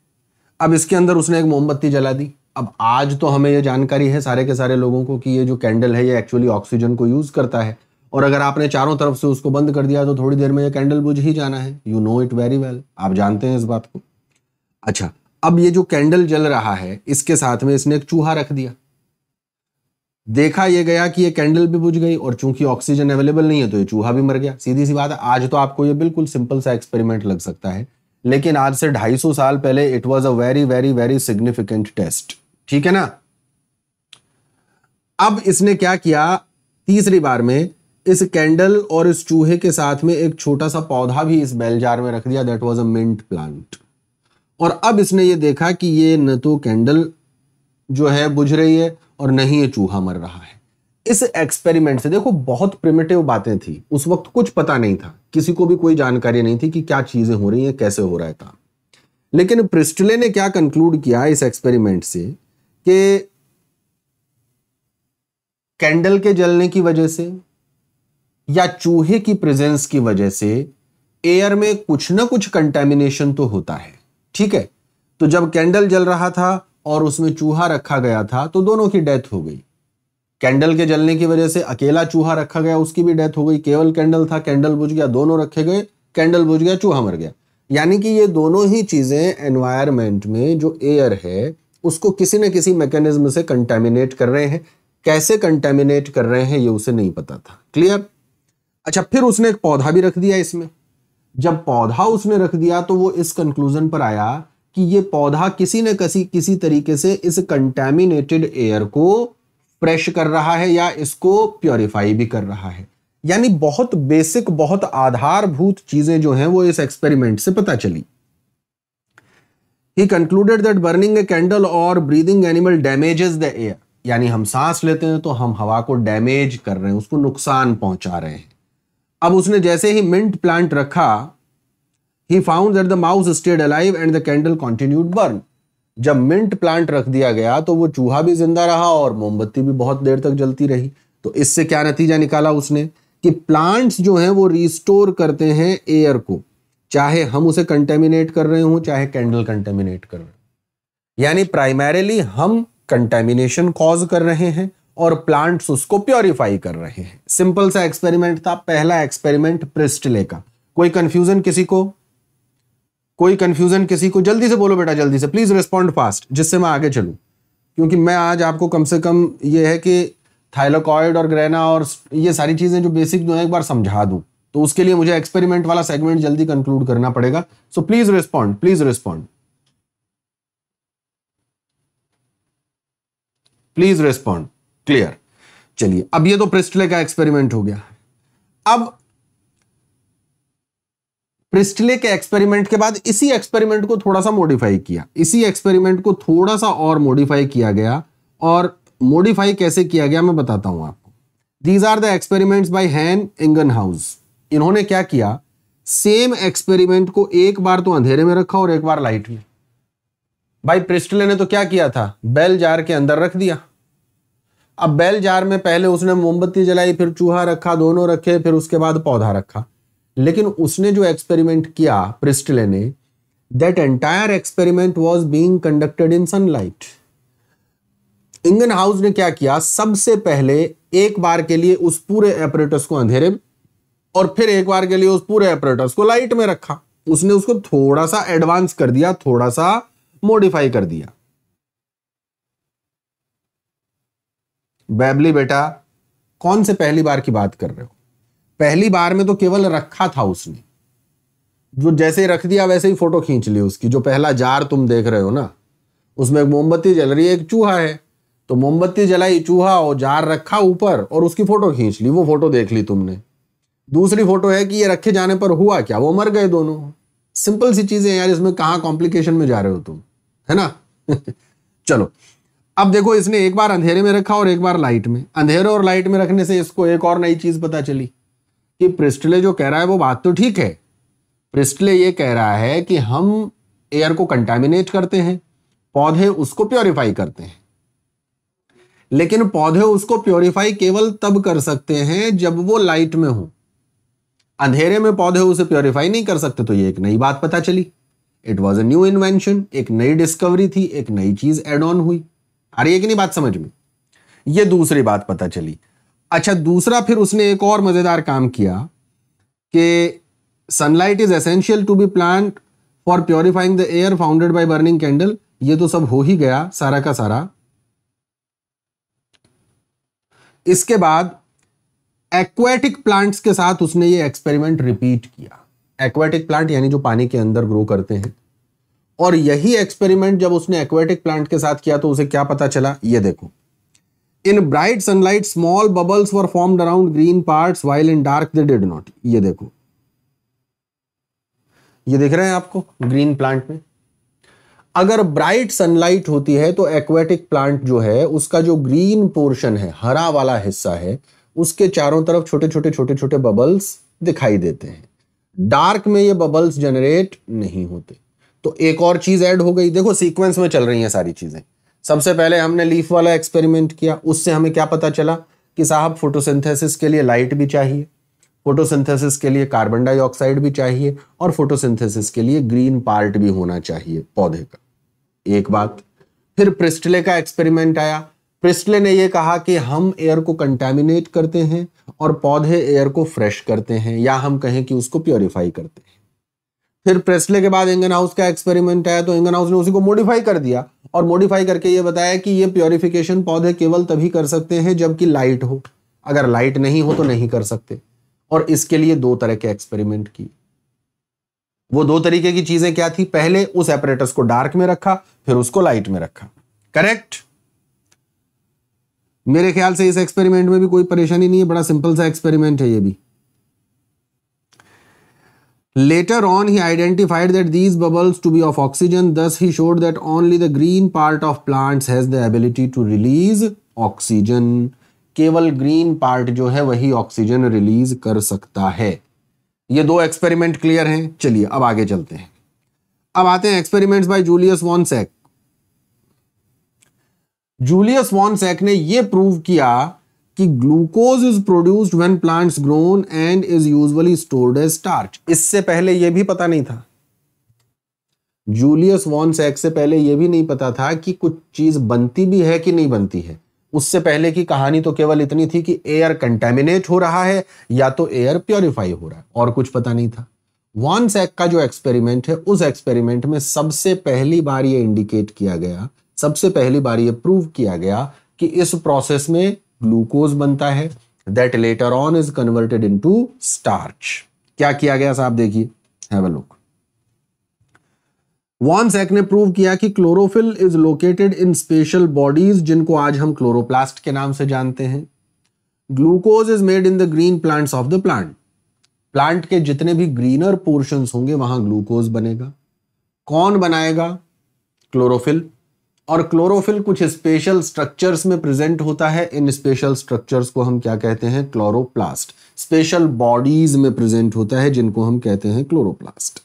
अब इसके अंदर उसने एक मोमबत्ती जला दी अब आज तो हमें ये जानकारी है सारे के सारे लोगों को कि ये जो कैंडल है ये एक्चुअली ऑक्सीजन को यूज़ करता है और अगर आपने चारों तरफ से उसको बंद कर दिया तो थोड़ी देर में ये कैंडल बुझ ही जाना है you know it very well आप जानते हैं इस बात को अच्छा अब ये जो कैंडल जल रहा है इसके साथ में इसने एक चूहा रख दिया देखा ये गया कि ये कैंडल भी बुझ गई और चूंकि ऑक्सीजन अवेलेबल नहीं है तो ये चूहा भी मर गया सीधी सी बात है आज तो आपको ये बिल्कुल सिंपल सा एक्सपेरिमेंट लग सकता है लेकिन आज से 250 साल पहले it was a very very very significant test ठीक है ना अब इसने क्या किया तीसरी बार में इस कैंडल और इस चूहे के साथ में एक छोटा सा पौधा भी इस बेल जार में रख दिया that was a mint plant और अब इसने ये देखा कि ये न तो कैंडल जो है बुझ रही है और न ही ये चूहा मर रहा है इस एक्सपेरिमेंट से देखो बहुत प्रिमेटिव बातें थी उस वक्त कुछ पता नहीं था किसी को भी कोई जानकारी नहीं थी कि क्या चीजें हो रही हैं कैसे हो रहा है काम लेकिन प्रिस्टले ने क्या कंक्लूड किया इस एक्सपेरिमेंट से कि कैंडल के जलने की वजह से या चूहे की प्रेजेंस की वजह से एयर में कुछ ना कुछ कंटेमिनेशन तो होता है ठीक है तो जब कैंडल जल रहा था और उसमें चूहा रखा गया था तो दोनों की डेथ हो गई कैंडल के जलने की वजह से अकेला चूहा रखा गया उसकी भी डेथ हो गई केवल कैंडल था कैंडल बुझ गया दोनों रखे गए कैंडल बुझ गया चूहा मर गया यानी कि ये दोनों ही चीजें एनवायरमेंट में जो एयर है उसको किसी न किसी मैकेनिज्म से कंटेमिनेट कर रहे हैं कैसे कंटेमिनेट कर रहे हैं ये उसे नहीं पता था क्लियर अच्छा फिर उसने एक पौधा भी रख दिया इसमें जब पौधा उसने रख दिया तो वो इस कंक्लूजन पर आया कि ये पौधा किसी न किसी किसी तरीके से इस कंटेमिनेटेड एयर को फ्रेश कर रहा है या इसको प्योरीफाई भी कर रहा है यानी बहुत बेसिक बहुत आधारभूत चीजें जो हैं वो इस एक्सपेरिमेंट से पता चली he concluded that burning a candle और breathing animal damages the air यानी हम सांस लेते हैं तो हम हवा को डैमेज कर रहे हैं उसको नुकसान पहुंचा रहे हैं अब उसने जैसे ही मिंट प्लांट रखा he found that the mouse stayed alive and the candle continued burn जब मिंट प्लांट रख दिया गया तो वो चूहा भी जिंदा रहा और मोमबत्ती भी बहुत देर तक जलती रही तो इससे क्या नतीजा निकाला उसने कि प्लांट्स जो हैं वो रिस्टोर करते हैं एयर को चाहे हम उसे कंटेमिनेट कर रहे हों चाहे कैंडल कंटेमिनेट कर रहे यानी प्राइमरीली हम कंटेमिनेशन कॉज कर रहे हैं और प्लांट्स उसको प्योरीफाई कर रहे हैं सिंपल सा एक्सपेरिमेंट था पहला एक्सपेरिमेंट प्रिस्टले का कोई कंफ्यूजन किसी को कोई कंफ्यूजन किसी को जल्दी से बोलो बेटा जल्दी से प्लीज रिस्पॉन्ड फास्ट जिससे मैं आगे चलूं क्योंकि मैं आज आपको कम से कम ये है कि थाइलोकॉइड और ग्रेना और ये सारी चीज़ें जो बेसिक जो है एक बार समझा दूं तो उसके लिए मुझे एक्सपेरिमेंट वाला सेगमेंट जल्दी कंक्लूड करना पड़ेगा so please respond please respond please respond clear चलिए अब ये तो प्रिस्टले का एक्सपेरिमेंट हो गया अब प्रिस्टले के एक्सपेरिमेंट के बाद इसी एक्सपेरिमेंट को थोड़ा सा मॉडिफाई किया इसी एक्सपेरिमेंट को थोड़ा सा और मॉडिफाई किया गया और मॉडिफाई कैसे किया गया मैं बताता हूं आपको these are the experiments by Jan Ingenhousz इन्होंने क्या किया सेम एक्सपेरिमेंट को एक बार तो अंधेरे में रखा और एक बार लाइट में भाई प्रिस्टले ने तो क्या किया था बेल जार के अंदर रख दिया अब बेल जार में पहले उसने मोमबत्ती जलाई फिर चूहा रखा दोनों रखे फिर उसके बाद पौधा रखा लेकिन उसने जो एक्सपेरिमेंट किया प्रिस्टले ने that entire experiment was being conducted in sunlight Ingenhousz ने क्या किया सबसे पहले एक बार के लिए उस पूरे एपरेटस को अंधेरे में और फिर एक बार के लिए उस पूरे ऑपरेटर्स को लाइट में रखा उसने उसको थोड़ा सा एडवांस कर दिया थोड़ा सा मॉडिफाई कर दिया बैबली बेटा कौन से पहली बार की बात कर रहे हो पहली बार में तो केवल रखा था उसने जो जैसे रख दिया वैसे ही फोटो खींच ली उसकी जो पहला जार तुम देख रहे हो ना उसमें एक मोमबत्ती जल रही है एक चूहा है तो मोमबत्ती जलाई चूहा और जार रखा ऊपर और उसकी फोटो खींच ली वो फोटो देख ली तुमने दूसरी फोटो है कि ये रखे जाने पर हुआ क्या वो मर गए दोनों सिंपल सी चीजें यार इसमें कहा कॉम्प्लिकेशन में जा रहे हो तुम है ना <laughs> चलो अब देखो इसने एक बार अंधेरे में रखा और एक बार लाइट में अंधेरे और लाइट में रखने से इसको एक और नई चीज पता चली कि प्रिस्टले जो कह रहा है वो बात तो ठीक है प्रिस्टले ये कह रहा है कि हम एयर को कंटामिनेट करते हैं पौधे उसको प्योरीफाई करते हैं लेकिन पौधे उसको प्योरीफाई केवल तब कर सकते हैं जब वो लाइट में हो अंधेरे में पौधे उसे प्योरीफाई नहीं कर सकते तो ये एक नई बात पता चली it was a new invention एक नई डिस्कवरी थी एक नई चीज एड ऑन हुई अरे एक नहीं बात समझ में ये दूसरी बात पता चली अच्छा दूसरा फिर उसने एक और मजेदार काम किया कि sunlight is essential to be plant for purifying the air founded by burning candle ये तो सब हो ही गया सारा का सारा इसके बाद एक्वेटिक प्लांट्स के साथ उसने ये एक्सपेरिमेंट रिपीट किया एक्वेटिक प्लांट यानी जो पानी के अंदर ग्रो करते हैं और यही एक्सपेरिमेंट जब उसने एक्वेटिक प्लांट के साथ किया तो उसे क्या पता चला ये देखो in bright sunlight small bubbles were form around green parts while in dark they did not ये देखो ये देख रहे हैं आपको ग्रीन प्लांट में अगर ब्राइट सनलाइट होती है तो एक्वेटिक प्लांट जो है उसका जो ग्रीन पोर्शन है हरा वाला हिस्सा है उसके चारों तरफ छोटे छोटे छोटे छोटे बबल्स दिखाई देते हैं डार्क में ये बबल्स जनरेट नहीं होते तो एक और चीज़ ऐड हो गई देखो सीक्वेंस में चल रही हैं सारी चीज़ें सबसे पहले हमने लीफ वाला एक्सपेरिमेंट किया उससे हमें क्या पता चला कि साहब फोटोसिंथेसिस के लिए लाइट भी चाहिए फोटोसिंथेसिस के लिए कार्बन डाइऑक्साइड भी चाहिए और फोटोसिंथेसिस के लिए ग्रीन पार्ट भी होना चाहिए पौधे का एक बात फिर प्रिस्टले का एक्सपेरिमेंट आया प्रिस्टले ने यह कहा कि हम एयर को कंटेमिनेट करते हैं और पौधे एयर को फ्रेश करते हैं या हम कहें कि उसको प्योरीफाई करते हैं फिर प्रेस्ले के बाद इंगन हाउस का एक्सपेरिमेंट आया तो इंगन हाउस ने उसी को मॉडिफाई कर दिया और मॉडिफाई करके ये बताया कि ये प्योरिफिकेशन पौधे केवल तभी कर सकते हैं जबकि लाइट हो अगर लाइट नहीं हो तो नहीं कर सकते और इसके लिए दो तरह के एक्सपेरिमेंट किए वो दो तरीके की चीजें क्या थी पहले उस एपरेटस को डार्क में रखा फिर उसको लाइट में रखा करेक्ट मेरे ख्याल से इस एक्सपेरिमेंट में भी कोई परेशानी नहीं है बड़ा सिंपल सा एक्सपेरिमेंट है ये भी later on he identified that these bubbles to be of oxygen thus he showed that only the green part of plants has the ability to release oxygen केवल ग्रीन पार्ट जो है वही oxygen release कर सकता है ये दो experiment clear हैं चलिए अब आगे चलते हैं अब आते हैं experiments by Julius von Sachs Julius von Sachs ने यह प्रूव किया कि glucose is produced when plants grown and is usually stored as starch इससे पहले यह भी पता नहीं था जूलियस वॉन्सैक से पहले यह भी नहीं पता था कि कुछ चीज बनती भी है कि नहीं बनती है उससे पहले की कहानी तो केवल इतनी थी कि एयर कंटेमिनेट हो रहा है या तो एयर प्योरीफाई हो रहा है और कुछ पता नहीं था वॉन्सैक का जो एक्सपेरिमेंट है उस एक्सपेरिमेंट में सबसे पहली बार ये इंडिकेट किया गया सबसे पहली बार ये प्रूव किया गया कि इस प्रोसेस में ग्लूकोज बनता है that later on is converted into starch क्या किया गया साहब देखिए have a look von Sachs ने प्रूव किया कि chlorophyll is located in special bodies जिनको आज हम क्लोरोप्लास्ट के नाम से जानते हैं glucose is made in the green plants of the plant plant के जितने भी ग्रीनर पोर्शन होंगे वहां ग्लूकोज बनेगा कौन बनाएगा क्लोरोफिल और क्लोरोफिल कुछ स्पेशल स्ट्रक्चर्स में प्रेजेंट होता है इन स्पेशल स्ट्रक्चर्स को हम क्या कहते हैं क्लोरोप्लास्ट स्पेशल बॉडीज में प्रेजेंट होता है जिनको हम कहते हैं क्लोरोप्लास्ट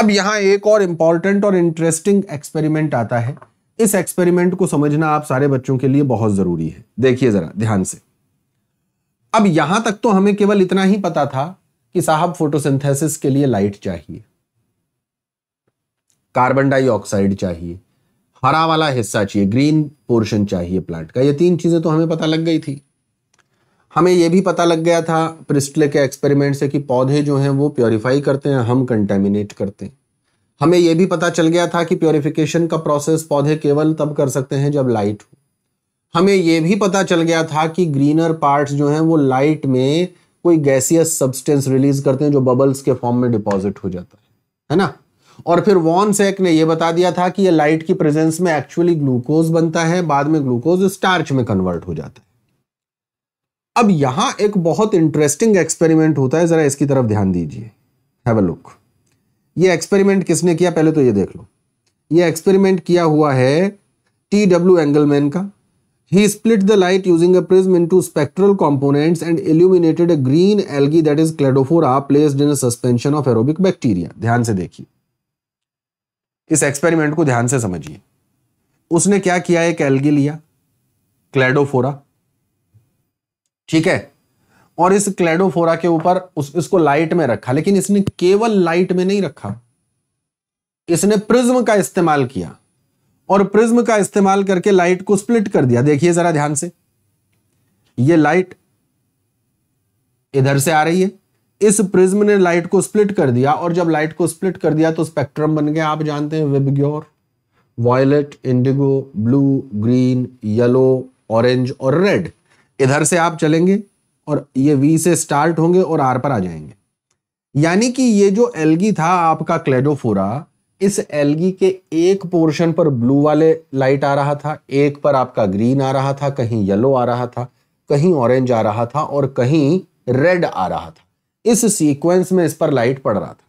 अब यहां एक और इंपॉर्टेंट और इंटरेस्टिंग एक्सपेरिमेंट आता है इस एक्सपेरिमेंट को समझना आप सारे बच्चों के लिए बहुत जरूरी है देखिए जरा ध्यान से अब यहां तक तो हमें केवल इतना ही पता था कि साहब फोटोसिंथेसिस के लिए लाइट चाहिए कार्बन डाइऑक्साइड चाहिए हरा वाला हिस्सा चाहिए ग्रीन पोर्शन चाहिए प्लांट का ये तीन चीज़ें तो हमें पता लग गई थी हमें यह भी पता लग गया था प्रिस्टले के एक्सपेरिमेंट से कि पौधे जो हैं वो प्योरीफाई करते हैं हम कंटेमिनेट करते हैं हमें यह भी पता चल गया था कि प्योरिफिकेशन का प्रोसेस पौधे केवल तब कर सकते हैं जब लाइट हो हमें यह भी पता चल गया था कि ग्रीनर पार्ट्स जो हैं वो लाइट में कोई गैसियस सब्सटेंस रिलीज करते हैं जो बबल्स के फॉर्म में डिपॉजिट हो जाता है है ना और फिर वॉन सेक ने यह बता दिया था कि यह लाइट की प्रेजेंस में एक्चुअली ग्लूकोज बनता है बाद में ग्लूकोज स्टार्च में कन्वर्ट हो जाता है अब यहां एक बहुत इंटरेस्टिंग एक्सपेरिमेंट होता है जरा इसकी तरफ ध्यान दीजिए हैव अ लुक ये एक्सपेरिमेंट किसने किया पहले तो ये देख लो ये एक्सपेरिमेंट किया हुआ है टी डब्ल्यू एंगलमैन का he split the light using a prism into spectral components and illuminated a green algae that is Cladophora placed in a suspension of aerobic ध्यान से देखिए इस एक्सपेरिमेंट को ध्यान से समझिए उसने क्या किया एक एल्गी लिया क्लेडोफोरा ठीक है और इस क्लेडोफोरा के ऊपर उस इसको लाइट में रखा लेकिन इसने केवल लाइट में नहीं रखा इसने प्रिज्म का इस्तेमाल किया और प्रिज्म का इस्तेमाल करके लाइट को स्प्लिट कर दिया देखिए जरा ध्यान से ये लाइट इधर से आ रही है इस प्रिज्म ने लाइट को स्प्लिट कर दिया और जब लाइट को स्प्लिट कर दिया तो स्पेक्ट्रम बन गया आप जानते हैं VIBGYOR violet indigo blue green yellow orange और रेड इधर से आप चलेंगे और ये वी से स्टार्ट होंगे और आर पर आ जाएंगे यानी कि ये जो एलगी था आपका क्लेडोफोरा इस एलगी के एक पोर्शन पर ब्लू वाले लाइट आ रहा था एक पर आपका ग्रीन आ रहा था कहीं येलो आ रहा था कहीं ऑरेंज आ रहा था और कहीं रेड आ रहा था इस सीक्वेंस में इस पर लाइट पड़ रहा था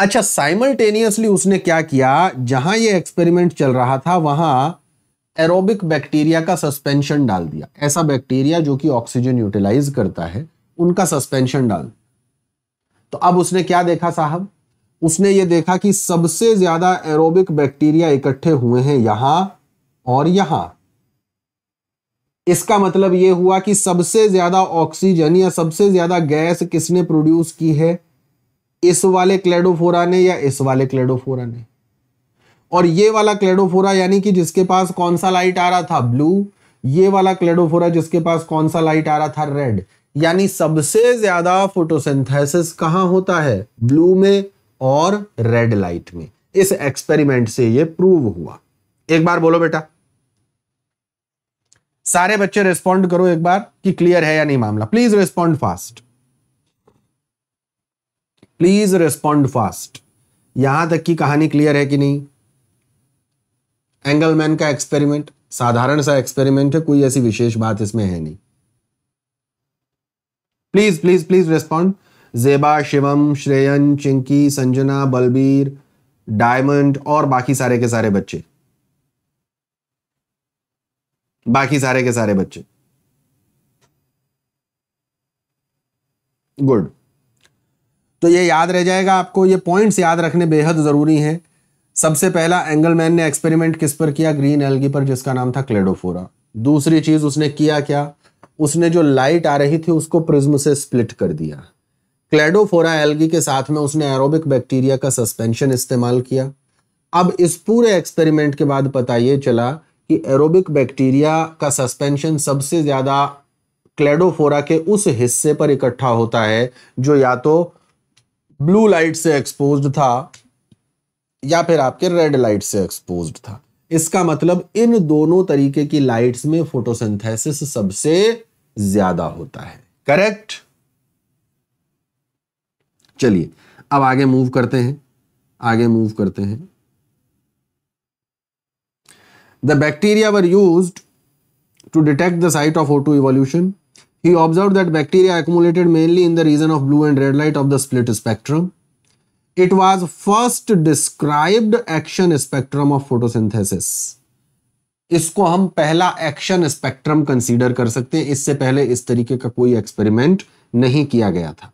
अच्छा साइमल्टेनियसली उसने क्या किया जहां ये एक्सपेरिमेंट चल रहा था वहां एरोबिक बैक्टीरिया का सस्पेंशन डाल दिया ऐसा बैक्टीरिया जो कि ऑक्सीजन यूटिलाइज करता है उनका सस्पेंशन डाल तो अब उसने क्या देखा साहब उसने ये देखा कि सबसे ज्यादा एरोबिक बैक्टीरिया इकट्ठे हुए हैं यहां और यहां इसका मतलब ये हुआ कि सबसे ज़्यादा ऑक्सीजन या सबसे ज़्यादा गैस किसने प्रोड्यूस की है इस वाले क्लेडोफोरा ने या इस वाले क्लेडोफोरा ने और ये वाला क्लेडोफोरा यानी कि जिसके पास कौन सा लाइट आ रहा था ब्लू ये वाला क्लेडोफोरा जिसके पास कौन सा लाइट आ रहा था रेड यानी सबसे ज्यादा फोटोसिंथेसिस कहा होता है ब्लू में और रेड लाइट में इस एक्सपेरिमेंट से ये प्रूव हुआ एक बार बोलो बेटा सारे बच्चे रेस्पॉन्ड करो एक बार कि क्लियर है या नहीं मामला please respond fast please respond fast यहां तक की कहानी क्लियर है कि नहीं एंगलमैन का एक्सपेरिमेंट साधारण सा एक्सपेरिमेंट है कोई ऐसी विशेष बात इसमें है नहीं please please please respond Zeba Shivam Shreyan Chinki Sanjana Balbir Diamond और बाकी सारे के सारे बच्चे बाकी सारे के सारे बच्चे गुड तो ये याद रह जाएगा आपको ये पॉइंट्स याद रखने बेहद ज़रूरी हैं सबसे पहला एंगलमैन ने एक्सपेरिमेंट किस पर किया ग्रीन एलगी पर जिसका नाम था क्लेडोफोरा दूसरी चीज़ उसने किया क्या उसने जो लाइट आ रही थी उसको प्रिज्म से स्प्लिट कर दिया क्लेडोफोरा एलगी के साथ में उसने एरोबिक बैक्टीरिया का सस्पेंशन इस्तेमाल किया अब इस पूरे एक्सपेरिमेंट के बाद पता ये चला कि एरोबिक बैक्टीरिया का सस्पेंशन सबसे ज़्यादा क्लेडोफोरा के उस हिस्से पर इकट्ठा होता है जो या तो ब्लू लाइट से एक्सपोज था या फिर आपके रेड लाइट से एक्सपोज था इसका मतलब इन दोनों तरीके की लाइट्स में फोटोसिंथेसिस सबसे ज्यादा होता है करेक्ट चलिए अब आगे मूव करते हैं आगे मूव करते हैं The bacteria were used to detect the site of O2 evolution. He observed that bacteria accumulated mainly in the region of blue and red light of the split spectrum. It was first described action spectrum of photosynthesis. इसको हम पहला action spectrum consider कर सकते हैं इससे पहले इस तरीके का कोई एक्सपेरिमेंट नहीं किया गया था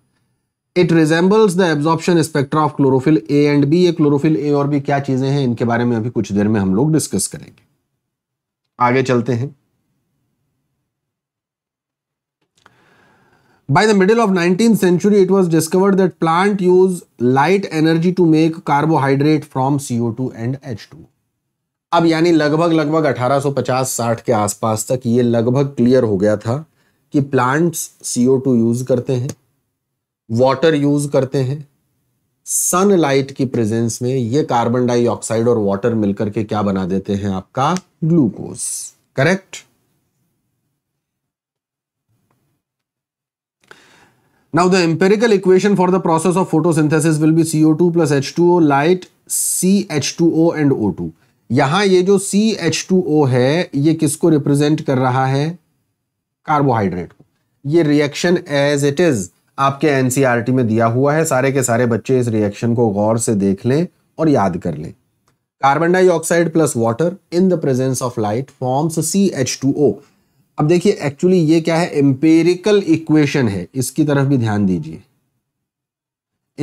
it resembles the absorption spectra of chlorophyll A and B ये क्लोरोफिल ए और बी क्या चीज़ें हैं इनके बारे में अभी कुछ देर में हम लोग डिस्कस करेंगे आगे चलते हैं by the middle of nineteen century it was discovered that plant use light energy to make carbohydrate from CO two and H two अब यानी लगभग लगभग 1850-60 के आसपास तक ये लगभग क्लियर हो गया था कि प्लांट्स सीओ टू यूज करते हैं वाटर यूज करते हैं सनलाइट की प्रेजेंस में ये कार्बन डाइऑक्साइड और वाटर मिलकर के क्या बना देते हैं आपका glucose correct now the the equation for process of photosynthesis will be CO two plus H two O light C H two O and O two यहां ये जो सी एच टू ओ है ये किसको रिप्रेजेंट कर रहा है कार्बोहाइड्रेट को ये रिएक्शन एज इट इज आपके एन e में दिया हुआ है सारे के सारे बच्चे इस रिएक्शन को गौर से देख लें और याद कर लें carbon dioxide plus water in the presence of light forms C H two O अब देखिए एक्चुअली ये क्या है एम्पेरिकल इक्वेशन है इसकी तरफ भी ध्यान दीजिए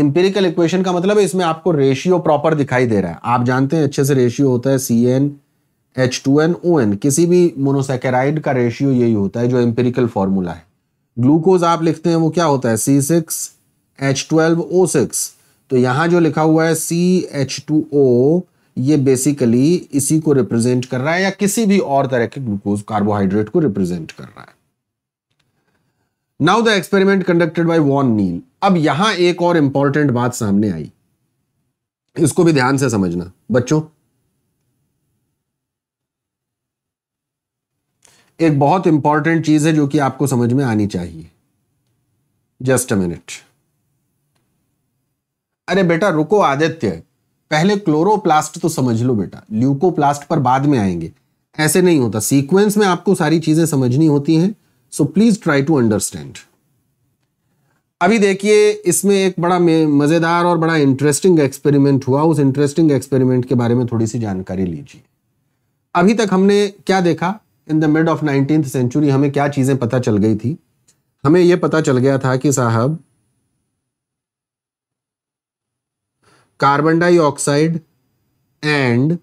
एम्पेरिकल इक्वेशन का मतलब है इसमें आपको रेशियो प्रॉपर दिखाई दे रहा है आप जानते हैं अच्छे से रेशियो होता है C N H two N O N किसी भी मोनोसेकेराइड का रेशियो यही होता है जो एम्पेरिकल फॉर्मूला है ग्लूकोज आप लिखते हैं वो क्या होता है C six H twelve O six तो यहां जो लिखा हुआ है सी एच टू ओ ये बेसिकली इसी को रिप्रेजेंट कर रहा है या किसी भी और तरह के ग्लूकोज कार्बोहाइड्रेट को रिप्रेजेंट कर रहा है now the experiment conducted by van Niel अब यहां एक और इंपॉर्टेंट बात सामने आई इसको भी ध्यान से समझना बच्चों एक बहुत इंपॉर्टेंट चीज है जो कि आपको समझ में आनी चाहिए जस्ट अ मिनट अरे बेटा रुको आदित्य पहले क्लोरोप्लास्ट तो समझ लो बेटा ल्यूकोप्लास्ट पर बाद में आएंगे ऐसे नहीं होता सीक्वेंस में आपको सारी चीजें समझनी होती हैं so please try to understand अभी देखिए इसमें एक बड़ा मजेदार और बड़ा इंटरेस्टिंग एक्सपेरिमेंट हुआ उस इंटरेस्टिंग एक्सपेरिमेंट के बारे में थोड़ी सी जानकारी लीजिए अभी तक हमने क्या देखा in the mid of nineteen century हमें क्या चीज़ें पता चल गई थी हमें यह पता चल गया था कि साहब कार्बन डाइऑक्साइड एंड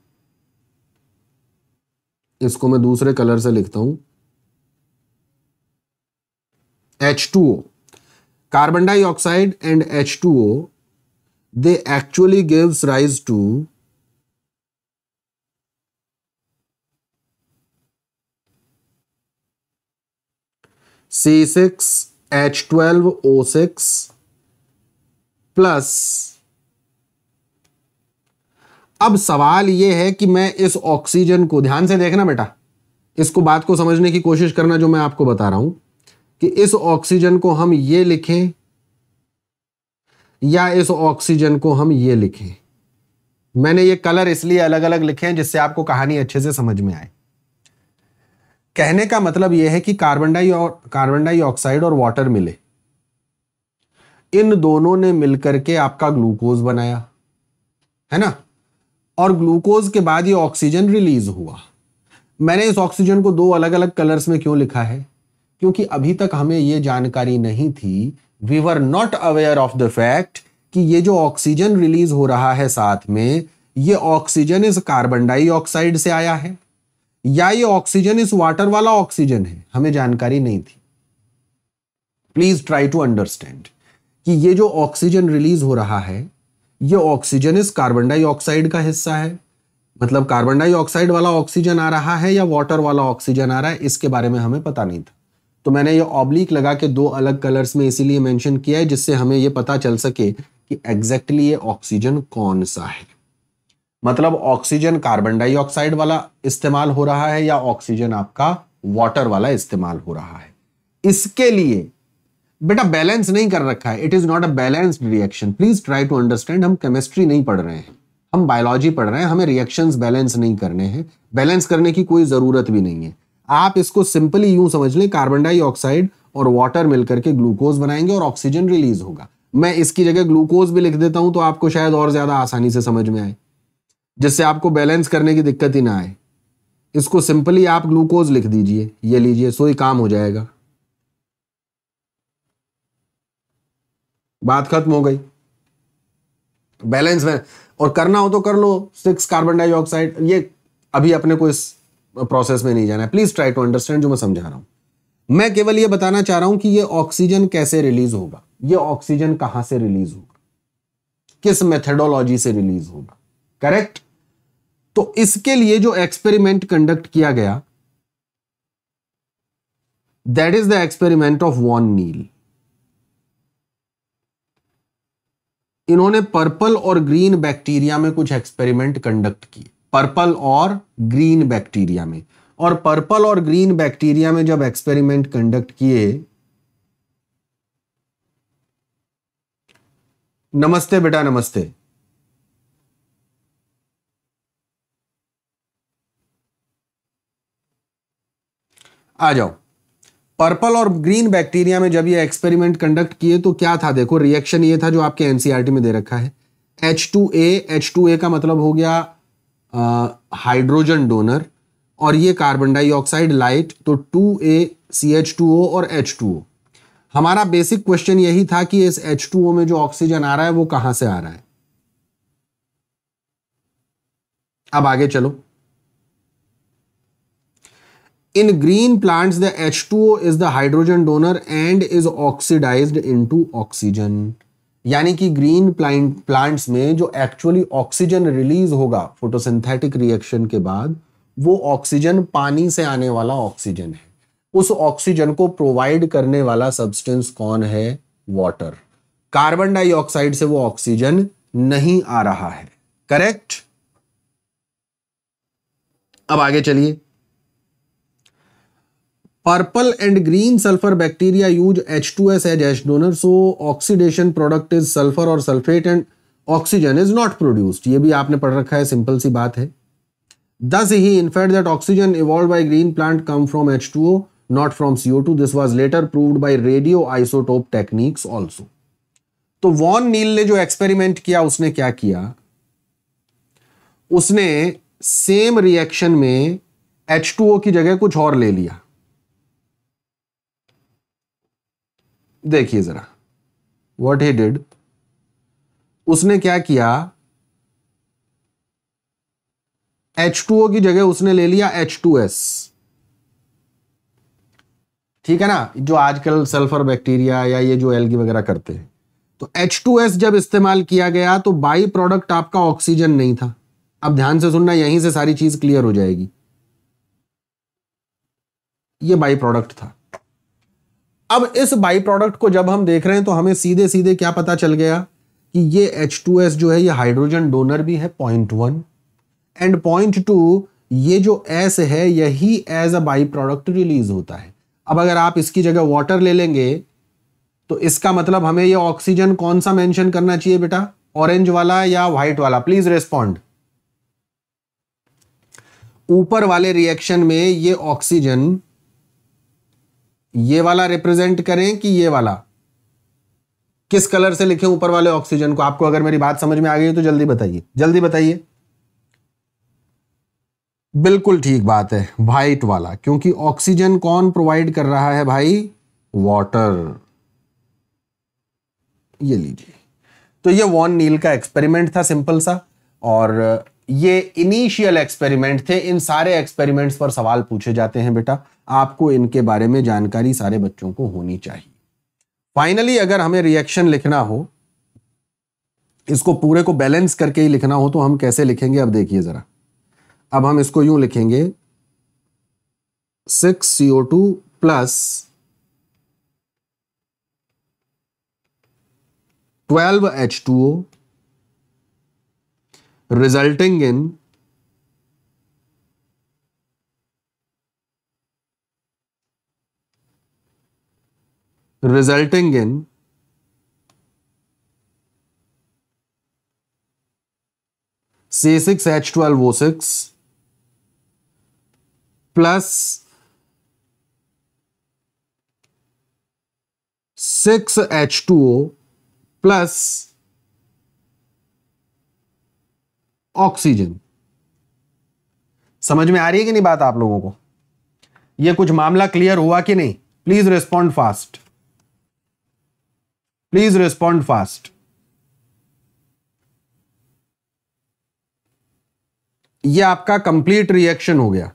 इसको मैं दूसरे कलर से लिखता हूं H two O carbon dioxide and H two O they actually gives rise to C6H12O6 plus अब सवाल यह है कि मैं इस ऑक्सीजन को ध्यान से देखना बेटा इसको बात को समझने की कोशिश करना जो मैं आपको बता रहा हूं कि इस ऑक्सीजन को हम ये लिखें या इस ऑक्सीजन को हम ये लिखें मैंने ये कलर इसलिए अलग अलग लिखे हैं जिससे आपको कहानी अच्छे से समझ में आए कहने का मतलब यह है कि कार्बन डाई कार्बन डाइऑक्साइड और वाटर मिले इन दोनों ने मिलकर के आपका ग्लूकोज बनाया है ना और ग्लूकोज के बाद ये ऑक्सीजन रिलीज हुआ मैंने इस ऑक्सीजन को दो अलग अलग कलर्स में क्यों लिखा है क्योंकि अभी तक हमें ये जानकारी नहीं थी we were not aware of the fact कि ये जो ऑक्सीजन रिलीज हो रहा है साथ में ये ऑक्सीजन इस कार्बन डाइऑक्साइड से आया है या ये ऑक्सीजन इस वाटर वाला ऑक्सीजन है हमें जानकारी नहीं थी प्लीज ट्राई टू अंडरस्टैंड कि ये जो ऑक्सीजन रिलीज हो रहा है ये ऑक्सीजन इस कार्बन डाइऑक्साइड का हिस्सा है मतलब कार्बन डाइऑक्साइड वाला ऑक्सीजन आ रहा है या वाटर वाला ऑक्सीजन आ रहा है इसके बारे में हमें पता नहीं था तो मैंने ये ऑब्लिक लगा के दो अलग कलर्स में इसीलिए मेंशन किया है जिससे हमें ये पता चल सके कि एग्जैक्टली exactly ये ऑक्सीजन कौन सा है मतलब ऑक्सीजन कार्बन डाइऑक्साइड वाला इस्तेमाल हो रहा है या ऑक्सीजन आपका वाटर वाला इस्तेमाल हो रहा है इसके लिए बेटा बैलेंस नहीं कर रखा है it is not a balanced reaction please try to understand हम केमिस्ट्री नहीं पढ़ रहे हैं हम बायोलॉजी पढ़ रहे हैं हमें रिएक्शंस बैलेंस नहीं करने हैं बैलेंस करने की कोई जरूरत भी नहीं है आप इसको सिंपली यूं समझ लें कार्बन डाइऑक्साइड और वाटर मिलकर के ग्लूकोज बनाएंगे और ऑक्सीजन रिलीज होगा मैं इसकी जगह ग्लूकोज भी लिख देता हूं तो आपको शायद और ज्यादा आसानी से समझ में आए जिससे आपको बैलेंस करने की दिक्कत ही ना आए इसको सिंपली आप ग्लूकोज लिख दीजिए ये लीजिए सो ही काम हो जाएगा बात खत्म हो गई बैलेंस में और करना हो तो कर लो सिक्स कार्बन डाइऑक्साइड ये अभी अपने को इस प्रोसेस में नहीं जाना है प्लीज ट्राई टू अंडरस्टैंड जो मैं समझा रहा हूं मैं केवल ये बताना चाह रहा हूं कि ये ऑक्सीजन कैसे रिलीज होगा ये ऑक्सीजन कहां से रिलीज होगा किस मेथडोलॉजी से रिलीज होगा करेक्ट तो इसके लिए जो एक्सपेरिमेंट कंडक्ट किया गया that is the experiment of van Niel इन्होंने पर्पल और ग्रीन बैक्टीरिया में कुछ एक्सपेरिमेंट कंडक्ट किए पर्पल और ग्रीन बैक्टीरिया में और पर्पल और ग्रीन बैक्टीरिया में जब एक्सपेरिमेंट कंडक्ट किए नमस्ते बेटा नमस्ते आ जाओ पर्पल और ग्रीन बैक्टीरिया में जब ये एक्सपेरिमेंट कंडक्ट किए तो क्या था देखो रिएक्शन ये था जो आपके एनसीईआरटी e में दे रखा है H two A H two A का मतलब हो गया हाइड्रोजन डोनर और ये कार्बन डाइऑक्साइड लाइट तो two A C H two O और एच टू ओ हमारा बेसिक क्वेश्चन यही था कि इस एच टू ओ में जो ऑक्सीजन आ रहा है वो कहां से आ रहा है अब आगे चलो in green In green plants, the H2O is the hydrogen donor and is oxidized into oxygen यानी कि ग्रीन प्लांट प्लांट्स में जो एक्चुअली ऑक्सीजन रिलीज होगा फोटोसिंथेटिक रिएक्शन के बाद वो ऑक्सीजन पानी से आने वाला ऑक्सीजन है उस ऑक्सीजन को प्रोवाइड करने वाला सब्सटेंस कौन है वाटर कार्बन डाइऑक्साइड से वो ऑक्सीजन नहीं आ रहा है करेक्ट अब आगे चलिए purple and green sulphur bacteria use H two S as H donor so oxidation product is sulphur और sulphate and oxygen is not produced ये भी आपने पढ़ रखा है सिंपल सी बात है thus he in fact that oxygen evolve by green plant come from H two O not from CO two this was later proved by radio isotope techniques also तो van Niel ने जो एक्सपेरिमेंट किया उसने क्या किया उसने सेम रिएक्शन में H two O की जगह कुछ और ले लिया देखिए ज़रा वॉट ही डिड उसने क्या किया H2O की जगह उसने ले लिया H2S ठीक है ना जो आजकल सल्फर बैक्टीरिया या ये जो एलगी वगैरह करते हैं तो H2S जब इस्तेमाल किया गया तो बाई प्रोडक्ट आपका ऑक्सीजन नहीं था अब ध्यान से सुनना यहीं से सारी चीज क्लियर हो जाएगी ये बाई प्रोडक्ट था अब इस बाई प्रोडक्ट को जब हम देख रहे हैं तो हमें सीधे सीधे क्या पता चल गया कि ये H2S जो है ये हाइड्रोजन डोनर भी है point one and point two ये जो एस है यही as a by product release होता है अब अगर आप इसकी जगह वाटर ले लेंगे तो इसका मतलब हमें ये ऑक्सीजन कौन सा मेंशन करना चाहिए बेटा ऑरेंज वाला या व्हाइट वाला प्लीज रेस्पॉन्ड ऊपर वाले रिएक्शन में ये ऑक्सीजन ये वाला रिप्रेजेंट करें कि ये वाला किस कलर से लिखे ऊपर वाले ऑक्सीजन को आपको अगर मेरी बात समझ में आ गई तो जल्दी बताइए जल्दी बताइए बिल्कुल ठीक बात है वाइट वाला क्योंकि ऑक्सीजन कौन प्रोवाइड कर रहा है भाई वाटर ये लीजिए तो ये वॉन नील का एक्सपेरिमेंट था सिंपल सा और ये इनिशियल एक्सपेरिमेंट थे इन सारे एक्सपेरिमेंट्स पर सवाल पूछे जाते हैं बेटा आपको इनके बारे में जानकारी सारे बच्चों को होनी चाहिए फाइनली अगर हमें रिएक्शन लिखना हो इसको पूरे को बैलेंस करके ही लिखना हो तो हम कैसे लिखेंगे अब देखिए ज़रा अब हम इसको यूं लिखेंगे six C O two plus twelve H two O resulting in resulting in C6H12O6 plus 6H2O plus oxygen समझ में आ रही है कि नहीं बात आप लोगों को यह कुछ मामला क्लियर हुआ कि नहीं please respond fast please respond fast यह आपका कंप्लीट रिएक्शन हो गया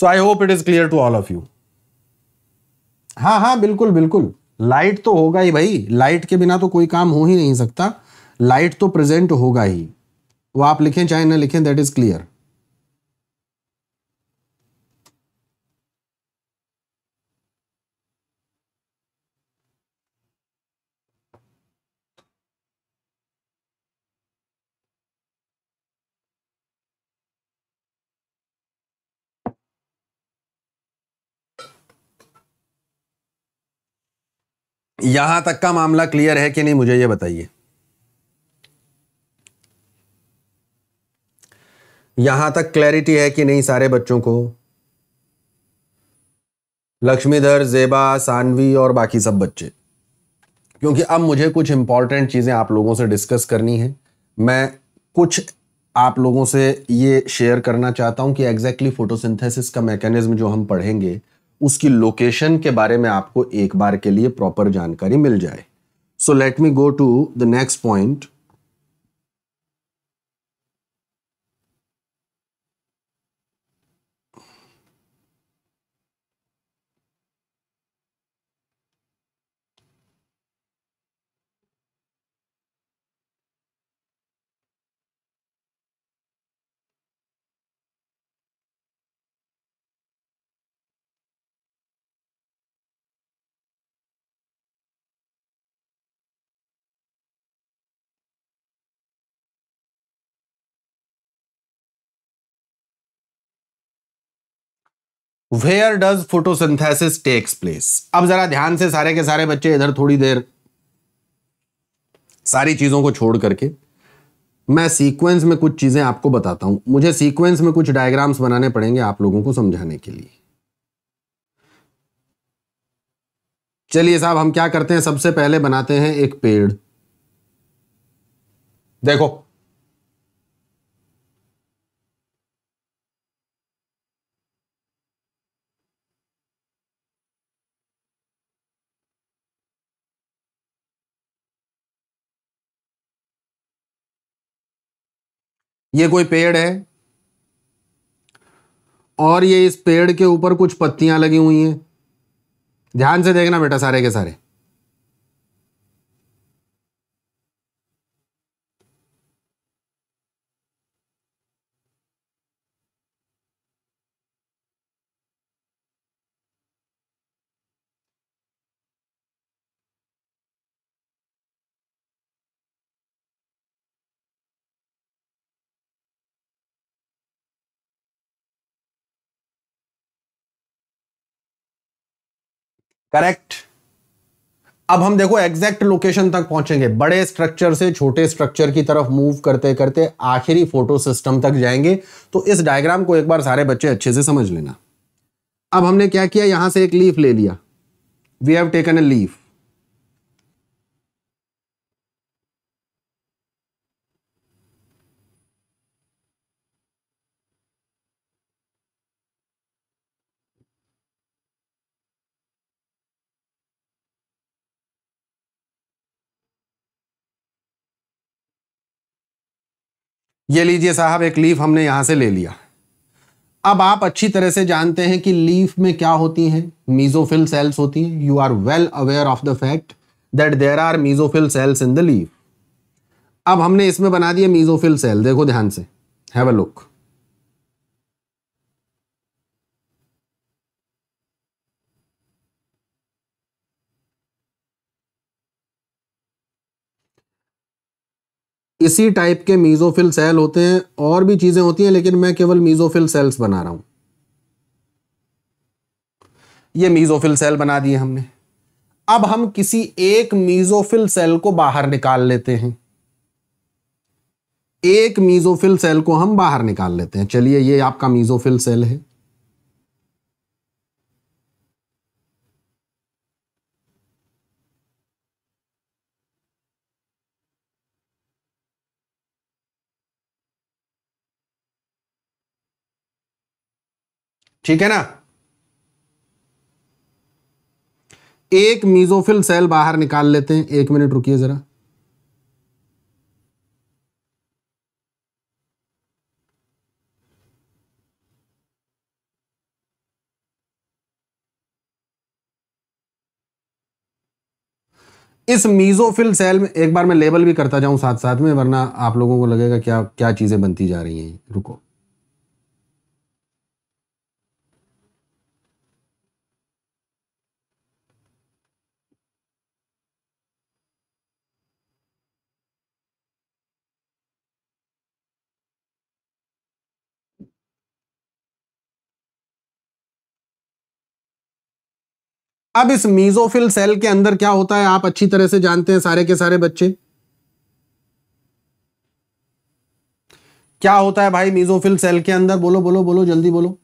so I hope it is clear to all of you हाँ हाँ बिल्कुल बिल्कुल लाइट तो होगा ही भाई लाइट के बिना तो कोई काम हो ही नहीं सकता लाइट तो प्रेजेंट होगा ही वो आप लिखें चाहे ना लिखें दैट इज क्लियर यहां तक का मामला क्लियर है कि नहीं मुझे यह बताइए यहां तक क्लैरिटी है कि नहीं सारे बच्चों को लक्ष्मीधर जेबा सानवी और बाकी सब बच्चे क्योंकि अब मुझे कुछ इंपॉर्टेंट चीज़ें आप लोगों से डिस्कस करनी है मैं कुछ आप लोगों से ये शेयर करना चाहता हूं कि एग्जैक्टली exactly फोटोसिंथेसिस का मैकेनिज्म जो हम पढ़ेंगे उसकी लोकेशन के बारे में आपको एक बार के लिए प्रॉपर जानकारी मिल जाए so let me go to the next point where does photosynthesis takes place अब जरा ध्यान से सारे के सारे बच्चे इधर थोड़ी देर सारी चीजों को छोड़ करके मैं सीक्वेंस में कुछ चीजें आपको बताता हूं मुझे सीक्वेंस में कुछ डायग्राम्स बनाने पड़ेंगे आप लोगों को समझाने के लिए चलिए साहब हम क्या करते हैं सबसे पहले बनाते हैं एक पेड़ देखो ये कोई पेड़ है और ये इस पेड़ के ऊपर कुछ पत्तियां लगी हुई हैं ध्यान से देखना बेटा सारे के सारे करेक्ट अब हम देखो एग्जैक्ट लोकेशन तक पहुंचेंगे बड़े स्ट्रक्चर से छोटे स्ट्रक्चर की तरफ मूव करते करते आखिरी फोटो सिस्टम तक जाएंगे तो इस डायग्राम को एक बार सारे बच्चे अच्छे से समझ लेना अब हमने क्या किया यहां से एक लीफ ले लिया we have taken a leaf ये लीजिए साहब एक लीफ हमने यहां से ले लिया अब आप अच्छी तरह से जानते हैं कि लीफ में क्या होती हैं मीजोफिल सेल्स होती हैं you are well aware of the fact that there are mesophyll cells in the leaf अब हमने इसमें बना दिया मीजोफिल सेल देखो ध्यान से हैव अ लुक इसी टाइप के मीज़ोफिल सेल होते हैं और भी चीज़ें होती हैं लेकिन मैं केवल मीज़ोफिल सेल्स बना रहा हूं ये मीज़ोफिल सेल बना दिए हमने अब हम किसी एक मीज़ोफिल सेल को बाहर निकाल लेते हैं एक मीज़ोफिल सेल को हम बाहर निकाल लेते हैं चलिए ये आपका मीज़ोफिल सेल है ठीक है ना एक मीजोफिल सेल बाहर निकाल लेते हैं एक मिनट रुकिए जरा इस मीजोफिल सेल में एक बार मैं लेबल भी करता जाऊं साथ साथ में वरना आप लोगों को लगेगा क्या क्या चीजें बनती जा रही हैं रुको अब इस मीजोफिल सेल के अंदर क्या होता है आप अच्छी तरह से जानते हैं सारे के सारे बच्चे क्या होता है भाई मीजोफिल सेल के अंदर बोलो बोलो बोलो जल्दी बोलो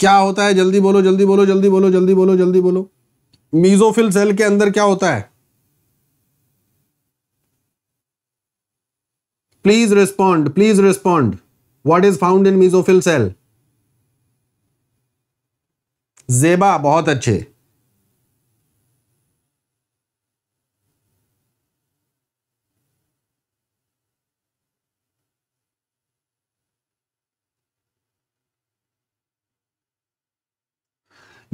क्या होता है जल्दी बोलो जल्दी बोलो जल्दी बोलो जल्दी बोलो जल्दी बोलो मीजोफिल सेल के अंदर क्या होता है please respond please respond what is found in mesophyll cell Zeba बहुत अच्छे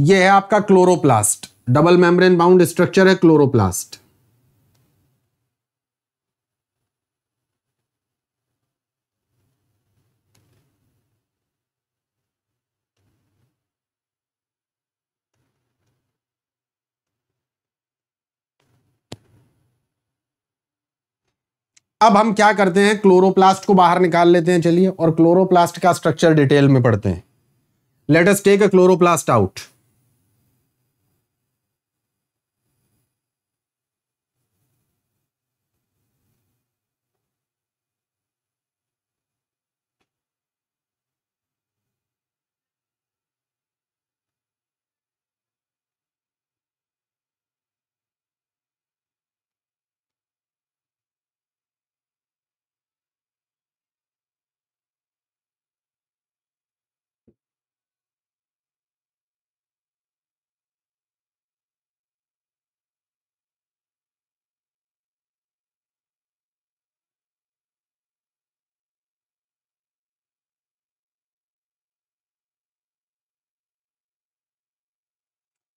यह है आपका chloroplast double membrane bound structure है क्लोरोप्लास्ट अब हम क्या करते हैं क्लोरोप्लास्ट को बाहर निकाल लेते हैं चलिए और क्लोरोप्लास्ट का स्ट्रक्चर डिटेल में पढ़ते हैं let us take a chloroplast out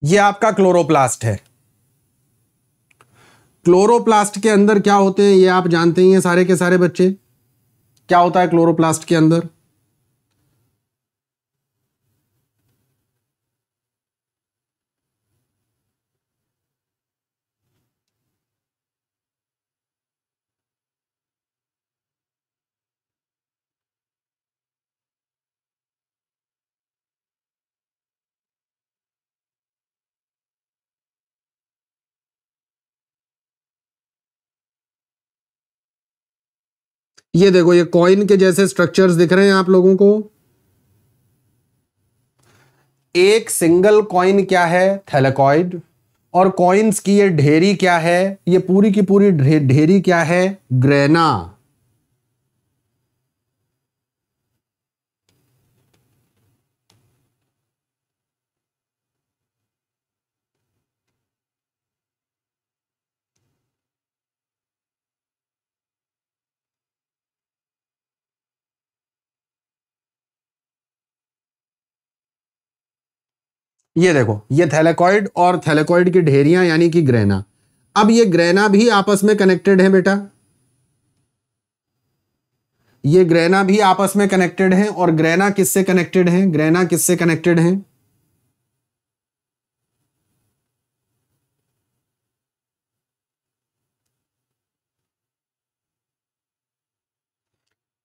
ये आपका क्लोरोप्लास्ट है क्लोरोप्लास्ट के अंदर क्या होते हैं ये आप जानते ही हैं सारे के सारे बच्चे क्या होता है क्लोरोप्लास्ट के अंदर ये देखो ये कॉइन के जैसे स्ट्रक्चर्स दिख रहे हैं आप लोगों को एक सिंगल कॉइन क्या है थैलेकॉइड और कॉइन्स की ये ढेरी क्या है ये पूरी की पूरी ढेरी क्या है ग्रेना ये देखो ये थैलेकॉइड और थैलेकॉइड की ढेरियां यानी कि ग्रेना अब ये ग्रेना भी आपस में कनेक्टेड है बेटा ये ग्रेना भी आपस में कनेक्टेड है और ग्रेना किससे कनेक्टेड है ग्रेना किससे कनेक्टेड है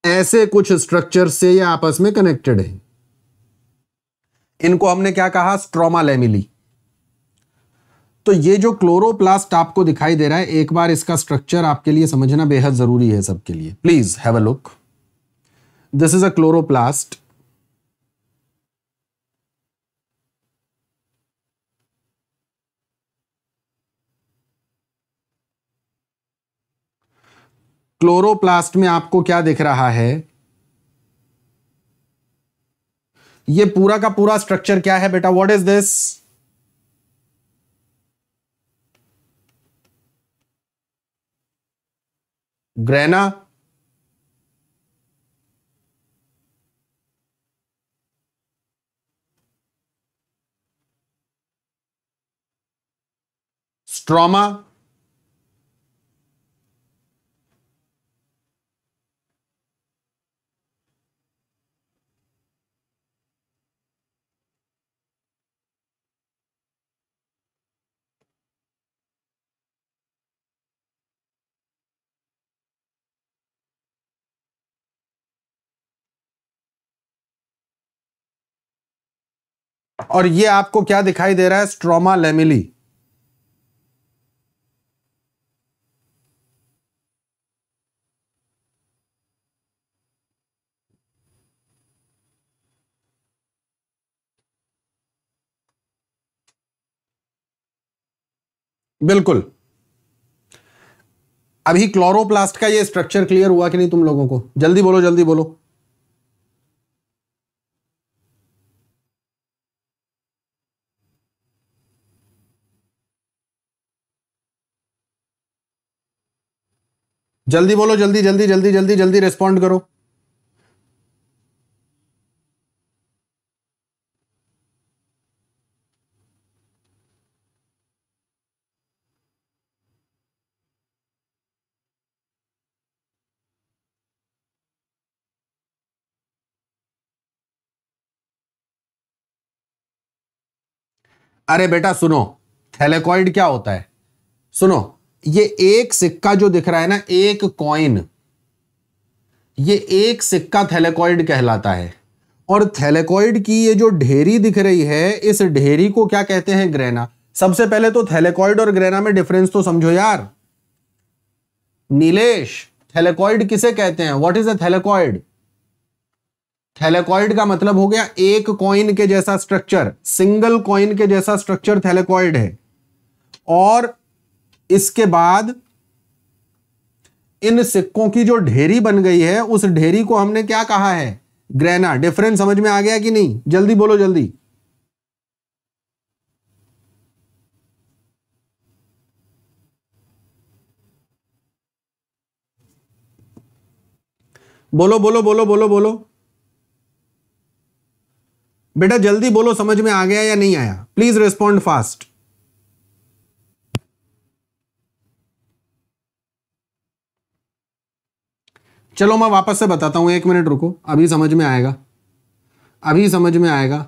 ऐसे कुछ स्ट्रक्चर से ये आपस में कनेक्टेड है इनको हमने क्या कहा स्ट्रोमा लेमिली तो ये जो क्लोरोप्लास्ट आपको दिखाई दे रहा है एक बार इसका स्ट्रक्चर आपके लिए समझना बेहद जरूरी है सबके लिए please have a look this is a chloroplast chloroplast में आपको क्या दिख रहा है ये पूरा का पूरा स्ट्रक्चर क्या है बेटा what is this grana stroma और ये आपको क्या दिखाई दे रहा है स्ट्रोमा लेमिली बिल्कुल अभी क्लोरोप्लास्ट का ये स्ट्रक्चर क्लियर हुआ कि नहीं तुम लोगों को जल्दी बोलो जल्दी बोलो जल्दी बोलो जल्दी जल्दी जल्दी जल्दी जल्दी रेस्पॉन्ड करो अरे बेटा सुनो थैलेकॉइड क्या होता है सुनो ये एक सिक्का जो दिख रहा है ना एक कॉइन ये एक सिक्का थैलेकॉइड कहलाता है और थैलेकॉइड की ये जो ढेरी दिख रही है इस ढेरी को क्या कहते हैं ग्रेना सबसे पहले तो थैलेकॉइड और ग्रेना में डिफरेंस तो समझो यार नीलेश थैलेकॉइड किसे कहते हैं what is a thylakoid thylakoid का मतलब हो गया एक कॉइन के जैसा स्ट्रक्चर सिंगल कॉइन के जैसा स्ट्रक्चर थैलेकॉइड है और इसके बाद इन सिक्कों की जो ढेरी बन गई है उस ढेरी को हमने क्या कहा है ग्रेना डिफरेंस समझ में आ गया कि नहीं जल्दी बोलो जल्दी बोलो बोलो बोलो बोलो बोलो बेटा जल्दी बोलो समझ में आ गया या नहीं आया प्लीज रिस्पॉन्ड फास्ट चलो मैं वापस से बताता हूँ एक मिनट रुको अभी समझ में आएगा अभी समझ में आएगा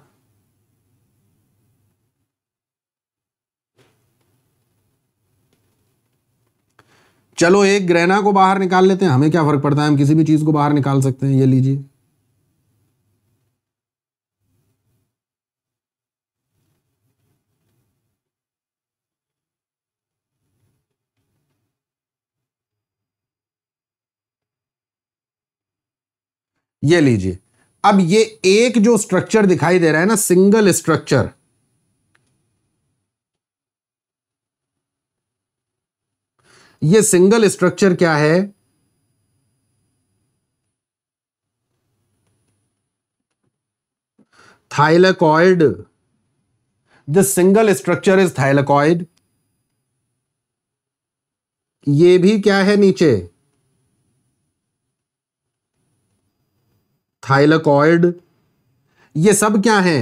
चलो एक ग्रहणा को बाहर निकाल लेते हैं हमें क्या फर्क पड़ता है हम किसी भी चीज़ को बाहर निकाल सकते हैं ये लीजिए ये लीजिए अब ये एक जो स्ट्रक्चर दिखाई दे रहा है ना सिंगल स्ट्रक्चर ये सिंगल स्ट्रक्चर क्या है thylakoid this single structure is thylakoid ये भी क्या है नीचे थाइलकॉयड ये सब क्या है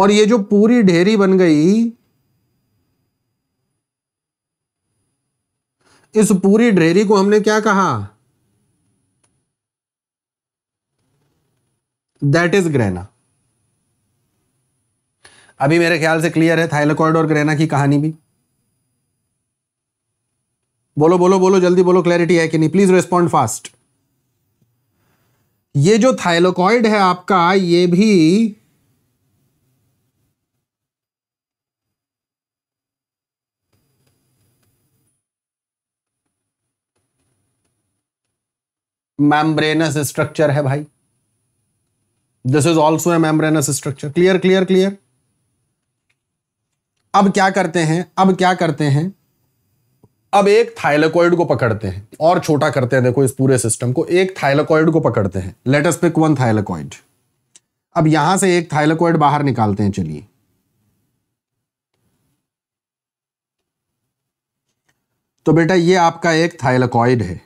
और ये जो पूरी ढेरी बन गई इस पूरी ढेरी को हमने क्या कहा दैट इज ग्रेना अभी मेरे ख्याल से क्लियर है थाइलकॉइड और ग्रेना की कहानी भी बोलो बोलो बोलो जल्दी बोलो क्लैरिटी है कि नहीं प्लीज रिस्पॉन्ड फास्ट ये जो थाइलोकॉइड है आपका ये भी मैम्ब्रेनस स्ट्रक्चर है भाई this is also a membranous structure clear clear clear अब क्या करते हैं अब क्या करते हैं अब एक थाइलेकॉइड को पकड़ते हैं और छोटा करते हैं देखो इस पूरे सिस्टम को एक थाइलेकॉइड को पकड़ते हैं अस पिक वन थाइलेकॉइड अब यहां से एक थाइलेकॉइड बाहर निकालते हैं चलिए तो बेटा ये आपका एक थाइलेकॉइड है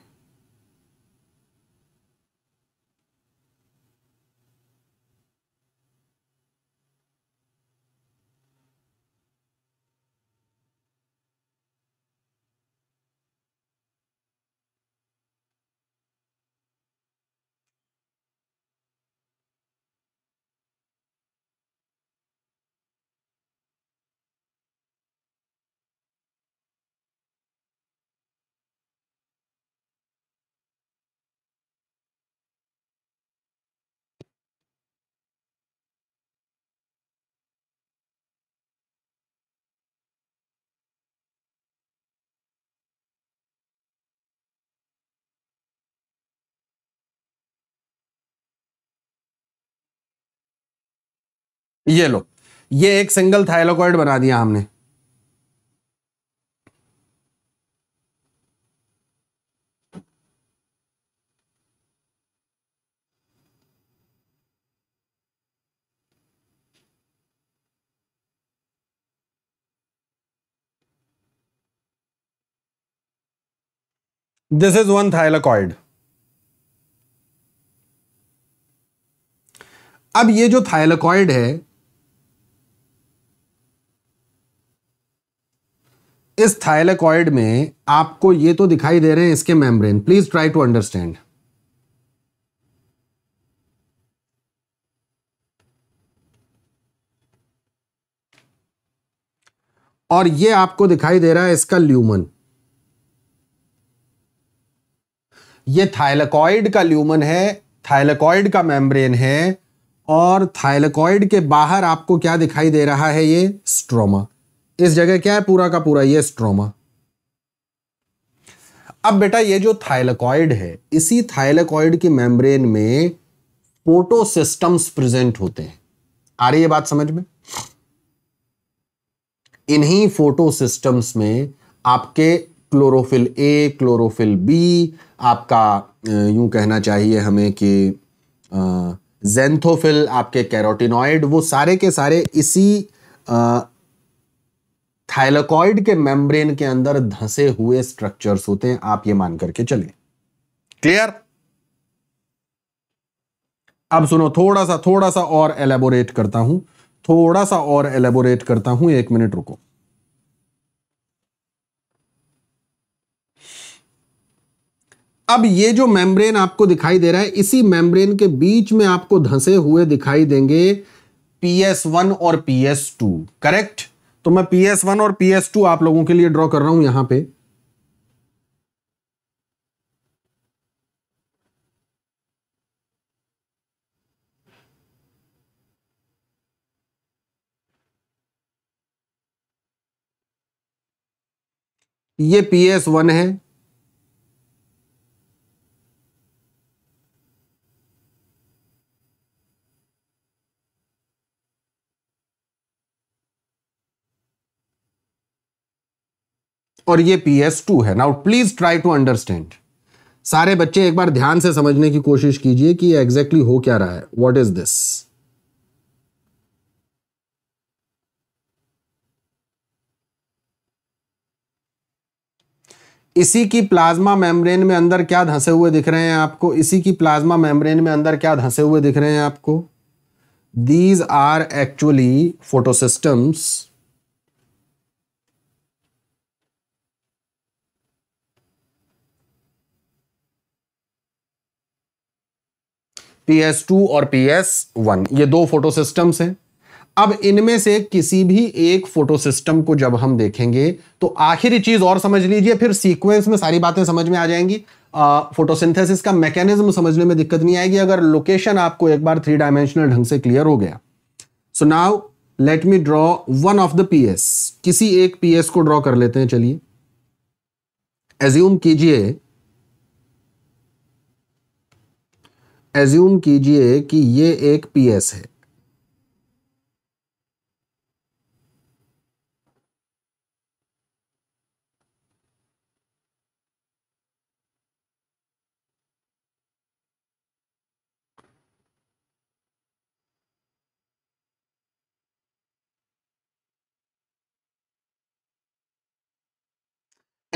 ये लो ये एक सिंगल थाइलोकॉइड बना दिया हमने दिस इज वन thylakoid अब ये जो थाइलाकॉइड है इस थाइलेकॉइड में आपको ये तो दिखाई दे रहे हैं इसके membrane please try to understand और ये आपको दिखाई दे रहा है इसका ल्यूमन ये थाइलेकॉइड का ल्यूमन है थाइलेकॉइड का मेम्ब्रेन है और थाइलेकॉइड के बाहर आपको क्या दिखाई दे रहा है ये स्ट्रोमा इस जगह क्या है पूरा का पूरा ये स्ट्रोमा अब बेटा ये जो थाइलकॉइड है इसी थाइलकॉइड की मेम्ब्रेन में पोटोसिस्टम्स प्रेजेंट होते हैं आ रही है बात समझ में इन्हीं फोटोसिस्टम्स में आपके क्लोरोफिल ए क्लोरोफिल बी आपका यूं कहना चाहिए हमें कि जेंथोफिल आपके कैरोटिनॉइड वो सारे के सारे इसी थाइलाकॉइड के मेम्ब्रेन के अंदर धंसे हुए स्ट्रक्चर्स होते हैं आप ये मान करके चले क्लियर अब सुनो थोड़ा सा थोड़ा सा और एलेबोरेट करता हूं थोड़ा सा और एलेबोरेट करता हूं एक मिनट रुको अब ये जो मेम्ब्रेन आपको दिखाई दे रहा है इसी मेम्ब्रेन के बीच में आपको धंसे हुए दिखाई देंगे पीएस वन और पीएस टू करेक्ट तो मैं पी एस वन और पी एस टू आप लोगों के लिए ड्रॉ कर रहा हूं यहां पे ये पी एस वन है और ये पी एस टू है now please try to understand सारे बच्चे एक बार ध्यान से समझने की कोशिश कीजिए कि एग्जैक्टली exactly हो क्या रहा है वॉट इज दिस इसी की प्लाज्मा मेम्ब्रेन में अंदर क्या धंसे हुए दिख रहे हैं आपको इसी की प्लाज्मा मेम्ब्रेन में अंदर क्या धंसे हुए दिख रहे हैं आपको these are actually photosystems two और वन ये दो फोटो सिस्टम्स हैं अब इनमें से किसी भी एक फोटो सिस्टम को जब हम देखेंगे तो आखिरी चीज और समझ लीजिए फिर सीक्वेंस में सारी बातें समझ में आ जाएंगी फोटोसिंथेसिस का मैकेनिज्म समझने में दिक्कत नहीं आएगी अगर लोकेशन आपको एक बार थ्री डायमेंशनल ढंग से क्लियर हो गया so now let me draw one of the PS किसी एक पीएस को ड्रॉ कर लेते हैं चलिए एज्यूम कीजिए एज्यूम कीजिए कि ये एक पीएस है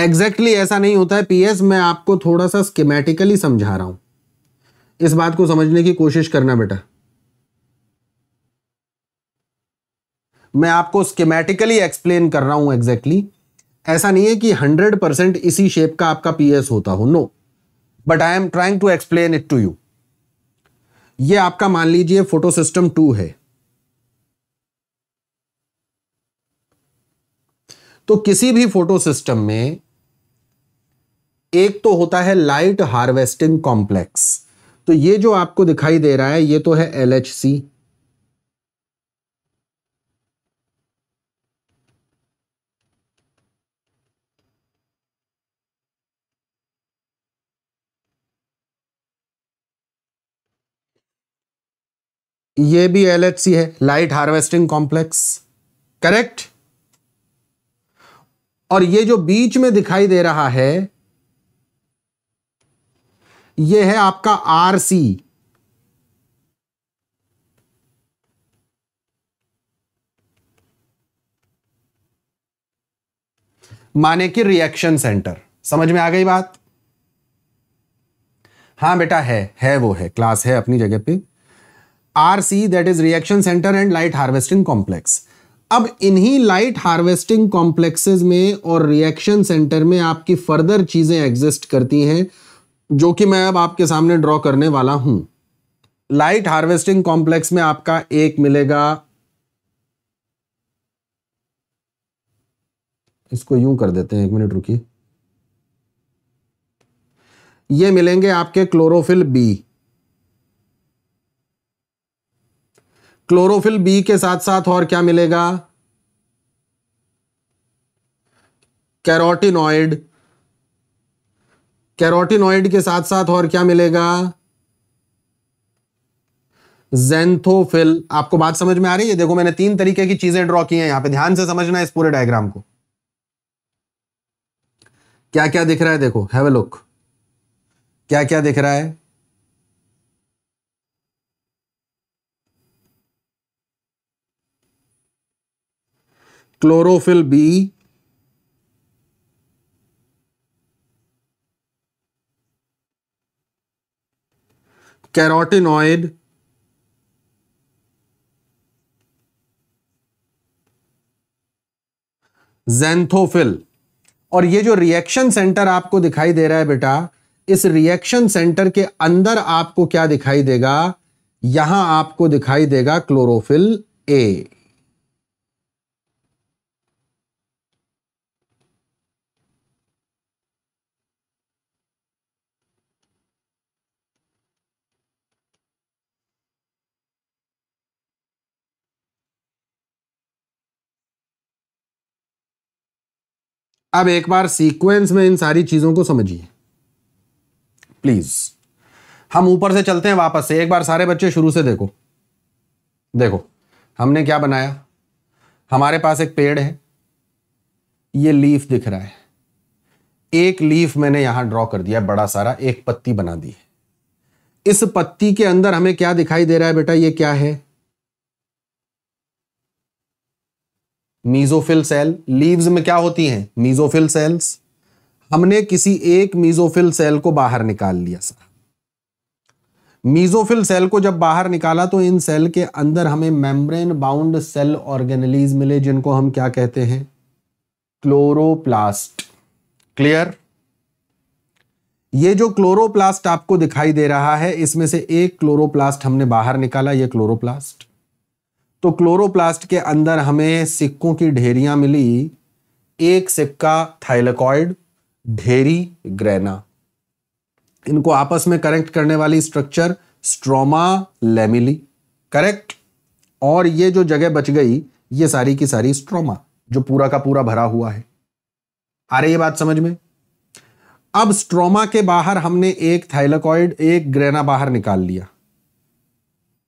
एग्जैक्टली exactly ऐसा नहीं होता है पीएस मैं आपको थोड़ा सा स्कीमेटिकली समझा रहा हूं इस बात को समझने की कोशिश करना बेटा मैं आपको स्केमेटिकली एक्सप्लेन कर रहा हूं एग्जैक्टली exactly. ऐसा नहीं है कि 100 परसेंट इसी शेप का आपका पीएस होता हो no but I am trying to explain it to you ये आपका मान लीजिए फोटो सिस्टम टू है तो किसी भी फोटो सिस्टम में एक तो होता है लाइट हार्वेस्टिंग कॉम्प्लेक्स तो ये जो आपको दिखाई दे रहा है ये तो है एल एच सी ये भी एल है लाइट हार्वेस्टिंग कॉम्प्लेक्स करेक्ट और ये जो बीच में दिखाई दे रहा है ये है आपका आर सी माने कि रिएक्शन सेंटर समझ में आ गई बात हां बेटा है है वो है क्लास है अपनी जगह पे R C that is reaction centre and light harvesting complex अब इन्हीं लाइट हार्वेस्टिंग कॉम्प्लेक्सेस में और रिएक्शन सेंटर में आपकी फर्दर चीजें एग्जिस्ट करती हैं जो कि मैं अब आपके सामने ड्रॉ करने वाला हूं लाइट हार्वेस्टिंग कॉम्प्लेक्स में आपका एक मिलेगा इसको यूं कर देते हैं एक मिनट रुकिए ये मिलेंगे आपके क्लोरोफिल बी क्लोरोफिल बी के साथ साथ और क्या मिलेगा कैरोटिनॉइड कैरोटिनॉइड के साथ साथ और क्या मिलेगा जेंथोफिल आपको बात समझ में आ रही है देखो मैंने तीन तरीके की चीजें ड्रॉ की हैं यहां पे ध्यान से समझना इस पूरे डायग्राम को क्या क्या दिख रहा है देखो हैव अ लुक क्या क्या दिख रहा है क्लोरोफिल बी कैरोटिनॉइड जेंथोफिल और ये जो रिएक्शन सेंटर आपको दिखाई दे रहा है बेटा इस रिएक्शन सेंटर के अंदर आपको क्या दिखाई देगा यहां आपको दिखाई देगा क्लोरोफिल ए अब एक बार सीक्वेंस में इन सारी चीज़ों को समझिए प्लीज़ हम ऊपर से चलते हैं वापस से एक बार सारे बच्चे शुरू से देखो देखो हमने क्या बनाया हमारे पास एक पेड़ है ये लीफ दिख रहा है एक लीफ मैंने यहां ड्रॉ कर दिया बड़ा सारा एक पत्ती बना दी है इस पत्ती के अंदर हमें क्या दिखाई दे रहा है बेटा ये क्या है मीजोफिल सेल लीव्स में क्या होती हैं मीजोफिल सेल्स हमने किसी एक मीजोफिल सेल को बाहर निकाल लिया सर मीजोफिल सेल को जब बाहर निकाला तो इन सेल के अंदर हमें मेम्ब्रेन बाउंड सेल ऑर्गेनलीज मिले जिनको हम क्या कहते हैं क्लोरोप्लास्ट क्लियर ये जो क्लोरोप्लास्ट आपको दिखाई दे रहा है इसमें से एक क्लोरोप्लास्ट हमने बाहर निकाला ये क्लोरोप्लास्ट तो क्लोरोप्लास्ट के अंदर हमें सिक्कों की ढेरियां मिली एक सिक्का थाइलेकॉइड ढेरी ग्रेना इनको आपस में करेक्ट करने वाली स्ट्रक्चर स्ट्रोमा लेमिली करेक्ट और ये जो जगह बच गई ये सारी की सारी स्ट्रोमा जो पूरा का पूरा भरा हुआ है आ रही है बात समझ में अब स्ट्रोमा के बाहर हमने एक थाइलेकॉइड एक ग्रेना बाहर निकाल लिया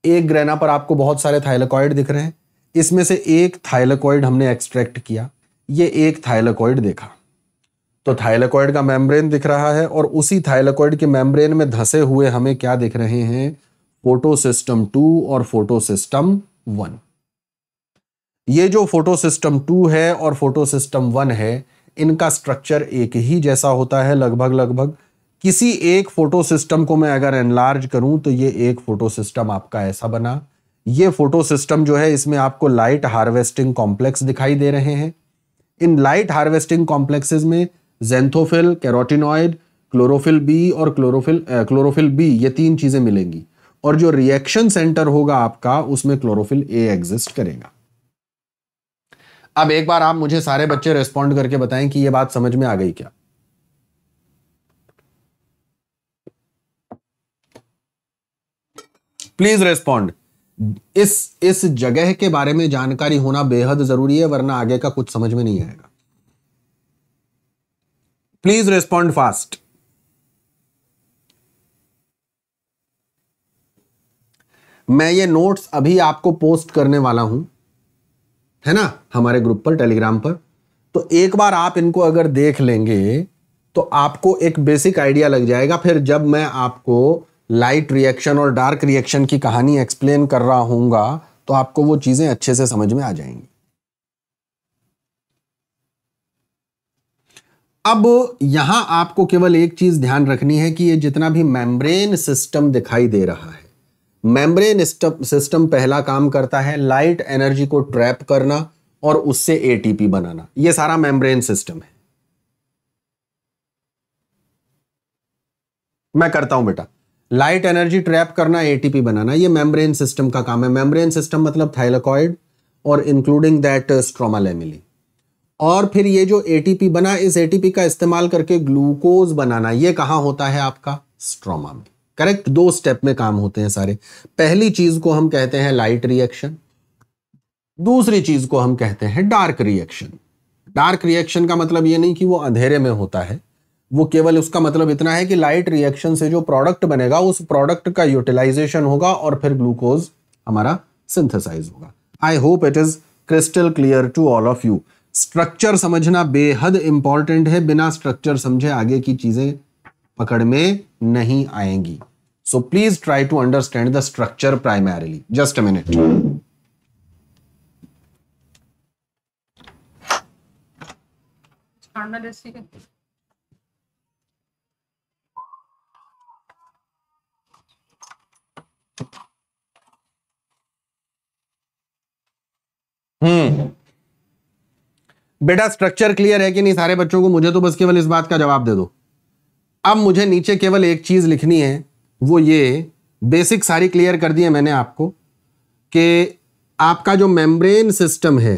एक ग्रेना पर आपको बहुत सारे थाइलाकॉइड दिख रहे हैं इसमें से एक थाइलाकॉइड हमने एक्सट्रैक्ट किया ये एक थाइलाकॉइड देखा तो थाइलाकॉइड का मेम्ब्रेन दिख रहा है और उसी थाइलाकॉइड के मेम्ब्रेन में धसे हुए हमें क्या दिख रहे हैं फोटोसिस्टम टू और फोटोसिस्टम वन ये जो फोटोसिस्टम टू है और फोटोसिस्टम वन है इनका स्ट्रक्चर एक ही जैसा होता है लगभग लगभग किसी एक फोटो सिस्टम को मैं अगर एनलार्ज करूं तो ये एक फोटो सिस्टम आपका ऐसा बना ये फोटो सिस्टम जो है इसमें आपको लाइट हार्वेस्टिंग कॉम्प्लेक्स दिखाई दे रहे हैं इन लाइट हार्वेस्टिंग कॉम्प्लेक्सेज में जेंथोफिल कैरोटिनॉइड क्लोरोफिल बी और क्लोरोफिल क्लोरोफिल बी ये तीन चीज़ें मिलेंगी और जो रिएक्शन सेंटर होगा आपका उसमें क्लोरोफिल ए एग्जिस्ट करेगा अब एक बार आप मुझे सारे बच्चे रेस्पॉन्ड करके बताएं कि ये बात समझ में आ गई क्या प्लीज रेस्पॉन्ड इस इस जगह के बारे में जानकारी होना बेहद जरूरी है वरना आगे का कुछ समझ में नहीं आएगा प्लीज रेस्पॉन्ड फास्ट मैं ये नोट्स अभी आपको पोस्ट करने वाला हूं है ना हमारे ग्रुप पर टेलीग्राम पर तो एक बार आप इनको अगर देख लेंगे तो आपको एक बेसिक आइडिया लग जाएगा फिर जब मैं आपको लाइट रिएक्शन और डार्क रिएक्शन की कहानी एक्सप्लेन कर रहा हूँगा तो आपको वो चीज़ें अच्छे से समझ में आ जाएंगी अब यहां आपको केवल एक चीज ध्यान रखनी है कि ये जितना भी मेम्ब्रेन सिस्टम दिखाई दे रहा है मेम्ब्रेन सिस्टम पहला काम करता है लाइट एनर्जी को ट्रैप करना और उससे एटीपी बनाना ये सारा मेम्ब्रेन सिस्टम है मैं करता हूं बेटा लाइट एनर्जी ट्रैप करना एटीपी बनाना ये मेम्ब्रेन सिस्टम का काम है मेम्ब्रेन सिस्टम मतलब थाइलाकॉइड और इंक्लूडिंग दैट स्ट्रोमा लेमिली और फिर ये जो एटीपी बना इस एटीपी का इस्तेमाल करके ग्लूकोज बनाना ये कहाँ होता है आपका स्ट्रोमा में करेक्ट दो स्टेप में काम होते हैं सारे पहली चीज को हम कहते हैं लाइट रिएक्शन दूसरी चीज को हम कहते हैं डार्क रिएक्शन डार्क रिएक्शन का मतलब ये नहीं कि वो अंधेरे में होता है वो केवल उसका मतलब इतना है कि लाइट रिएक्शन से जो प्रोडक्ट बनेगा उस प्रोडक्ट का यूटिलाइजेशन होगा और फिर ग्लूकोज हमारा सिंथेसाइज होगा I hope it is crystal clear to all of you structure समझना बेहद इंपॉर्टेंट है बिना स्ट्रक्चर समझे आगे की चीजें पकड़ में नहीं आएंगी so please try to understand the structure primarily just a minute hmm बेटा स्ट्रक्चर क्लियर है कि नहीं सारे बच्चों को मुझे तो बस केवल इस बात का जवाब दे दो अब मुझे नीचे केवल एक चीज लिखनी है वो ये बेसिक सारी क्लियर कर दी है मैंने आपको कि आपका जो मेम्ब्रेन सिस्टम है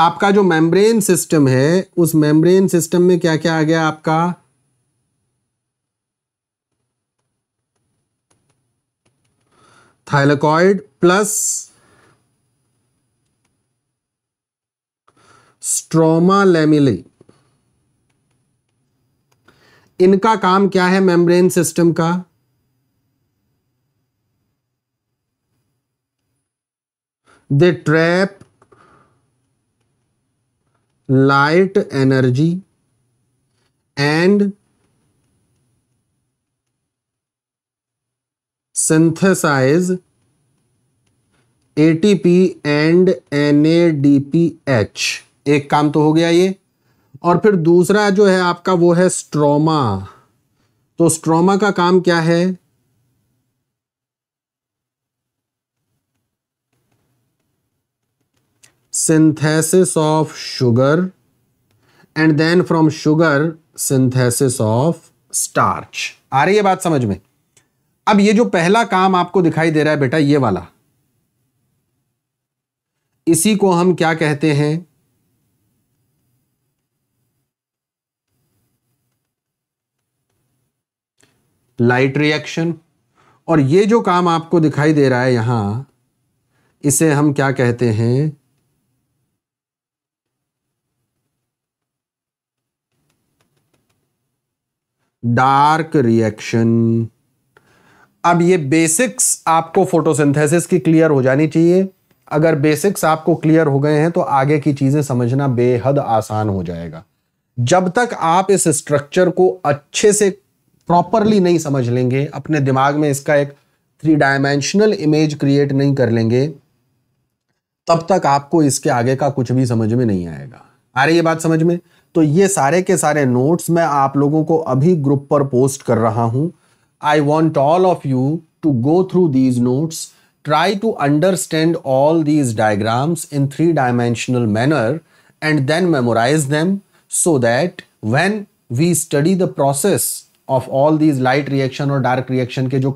आपका जो मेम्ब्रेन सिस्टम है उस मेम्ब्रेन सिस्टम में क्या क्या आ गया आपका थाइलाकॉइड प्लस स्ट्रोमा लेमिले इनका काम क्या है मेम्ब्रेन सिस्टम का they trap light energy and synthesize ATP and NADPH एक काम तो हो गया ये और फिर दूसरा जो है आपका वो है स्ट्रोमा तो स्ट्रोमा का काम क्या है synthesis of sugar and then from sugar synthesis of starch आ रही है बात समझ में अब ये जो पहला काम आपको दिखाई दे रहा है बेटा ये वाला इसी को हम क्या कहते हैं लाइट रिएक्शन और ये जो काम आपको दिखाई दे रहा है यहां इसे हम क्या कहते हैं डार्क रिएक्शन अब ये बेसिक्स आपको फोटोसिंथेसिस की क्लियर हो जानी चाहिए अगर बेसिक्स आपको क्लियर हो गए हैं तो आगे की चीजें समझना बेहद आसान हो जाएगा जब तक आप इस स्ट्रक्चर को अच्छे से प्रॉपरली नहीं समझ लेंगे अपने दिमाग में इसका एक थ्री डायमेंशनल इमेज क्रिएट नहीं कर लेंगे तब तक आपको इसके आगे का कुछ भी समझ में नहीं आएगा आ रही है बात समझ में तो ये सारे के सारे नोट्स मैं आप लोगों को अभी ग्रुप पर पोस्ट कर रहा हूं I want all of you to go through these notes try to understand all these diagrams in three dimensional manner and then memorise them so that when we study the process of all these light reaction और dark reaction के जो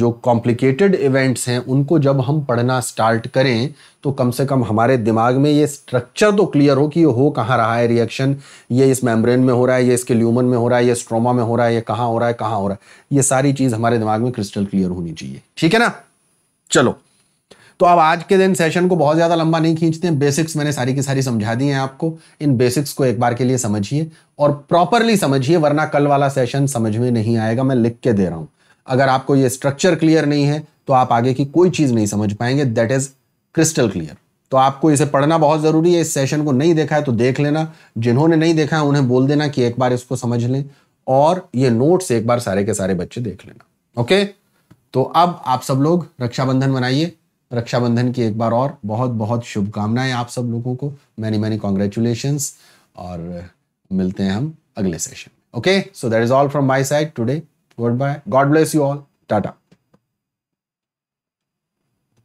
जो complicated events हैं उनको जब हम पढ़ना start करें तो कम से कम हमारे दिमाग में ये स्ट्रक्चर तो क्लियर हो कि ये हो कहाँ रहा है रिएक्शन ये इस मेम्ब्रेन में हो रहा है ये इसके ल्यूमन में हो रहा है ये स्ट्रोमा में हो रहा है ये कहाँ हो रहा है कहाँ हो रहा है ये सारी चीज़ हमारे दिमाग में क्रिस्टल क्लियर होनी चाहिए ठीक है ना चलो तो अब आज के दिन सेशन को बहुत ज़्यादा लंबा नहीं खींचते हैं बेसिक्स मैंने सारी की सारी समझा दी हैं आपको इन बेसिक्स को एक बार के लिए समझिए और प्रॉपरली समझिए वरना कल वाला सेशन समझ में नहीं आएगा मैं लिख के दे रहा हूँ अगर आपको ये स्ट्रक्चर क्लियर नहीं है तो आप आगे की कोई चीज़ नहीं समझ पाएंगे दैट इज़ क्रिस्टल क्लियर तो आपको इसे पढ़ना बहुत ज़रूरी है इस सेशन को नहीं देखा है तो देख लेना जिन्होंने नहीं देखा है उन्हें बोल देना कि एक बार इसको समझ लें और ये नोट्स एक बार सारे के सारे बच्चे देख लेना ओके तो अब आप सब लोग रक्षाबंधन मनाइए रक्षाबंधन की एक बार और बहुत बहुत शुभकामनाएं आप सब लोगों को मैनी मैनी कॉन्ग्रेचुलेशंस और मिलते हैं हम अगले session okay so that is all from my side today good bye God bless you all Tata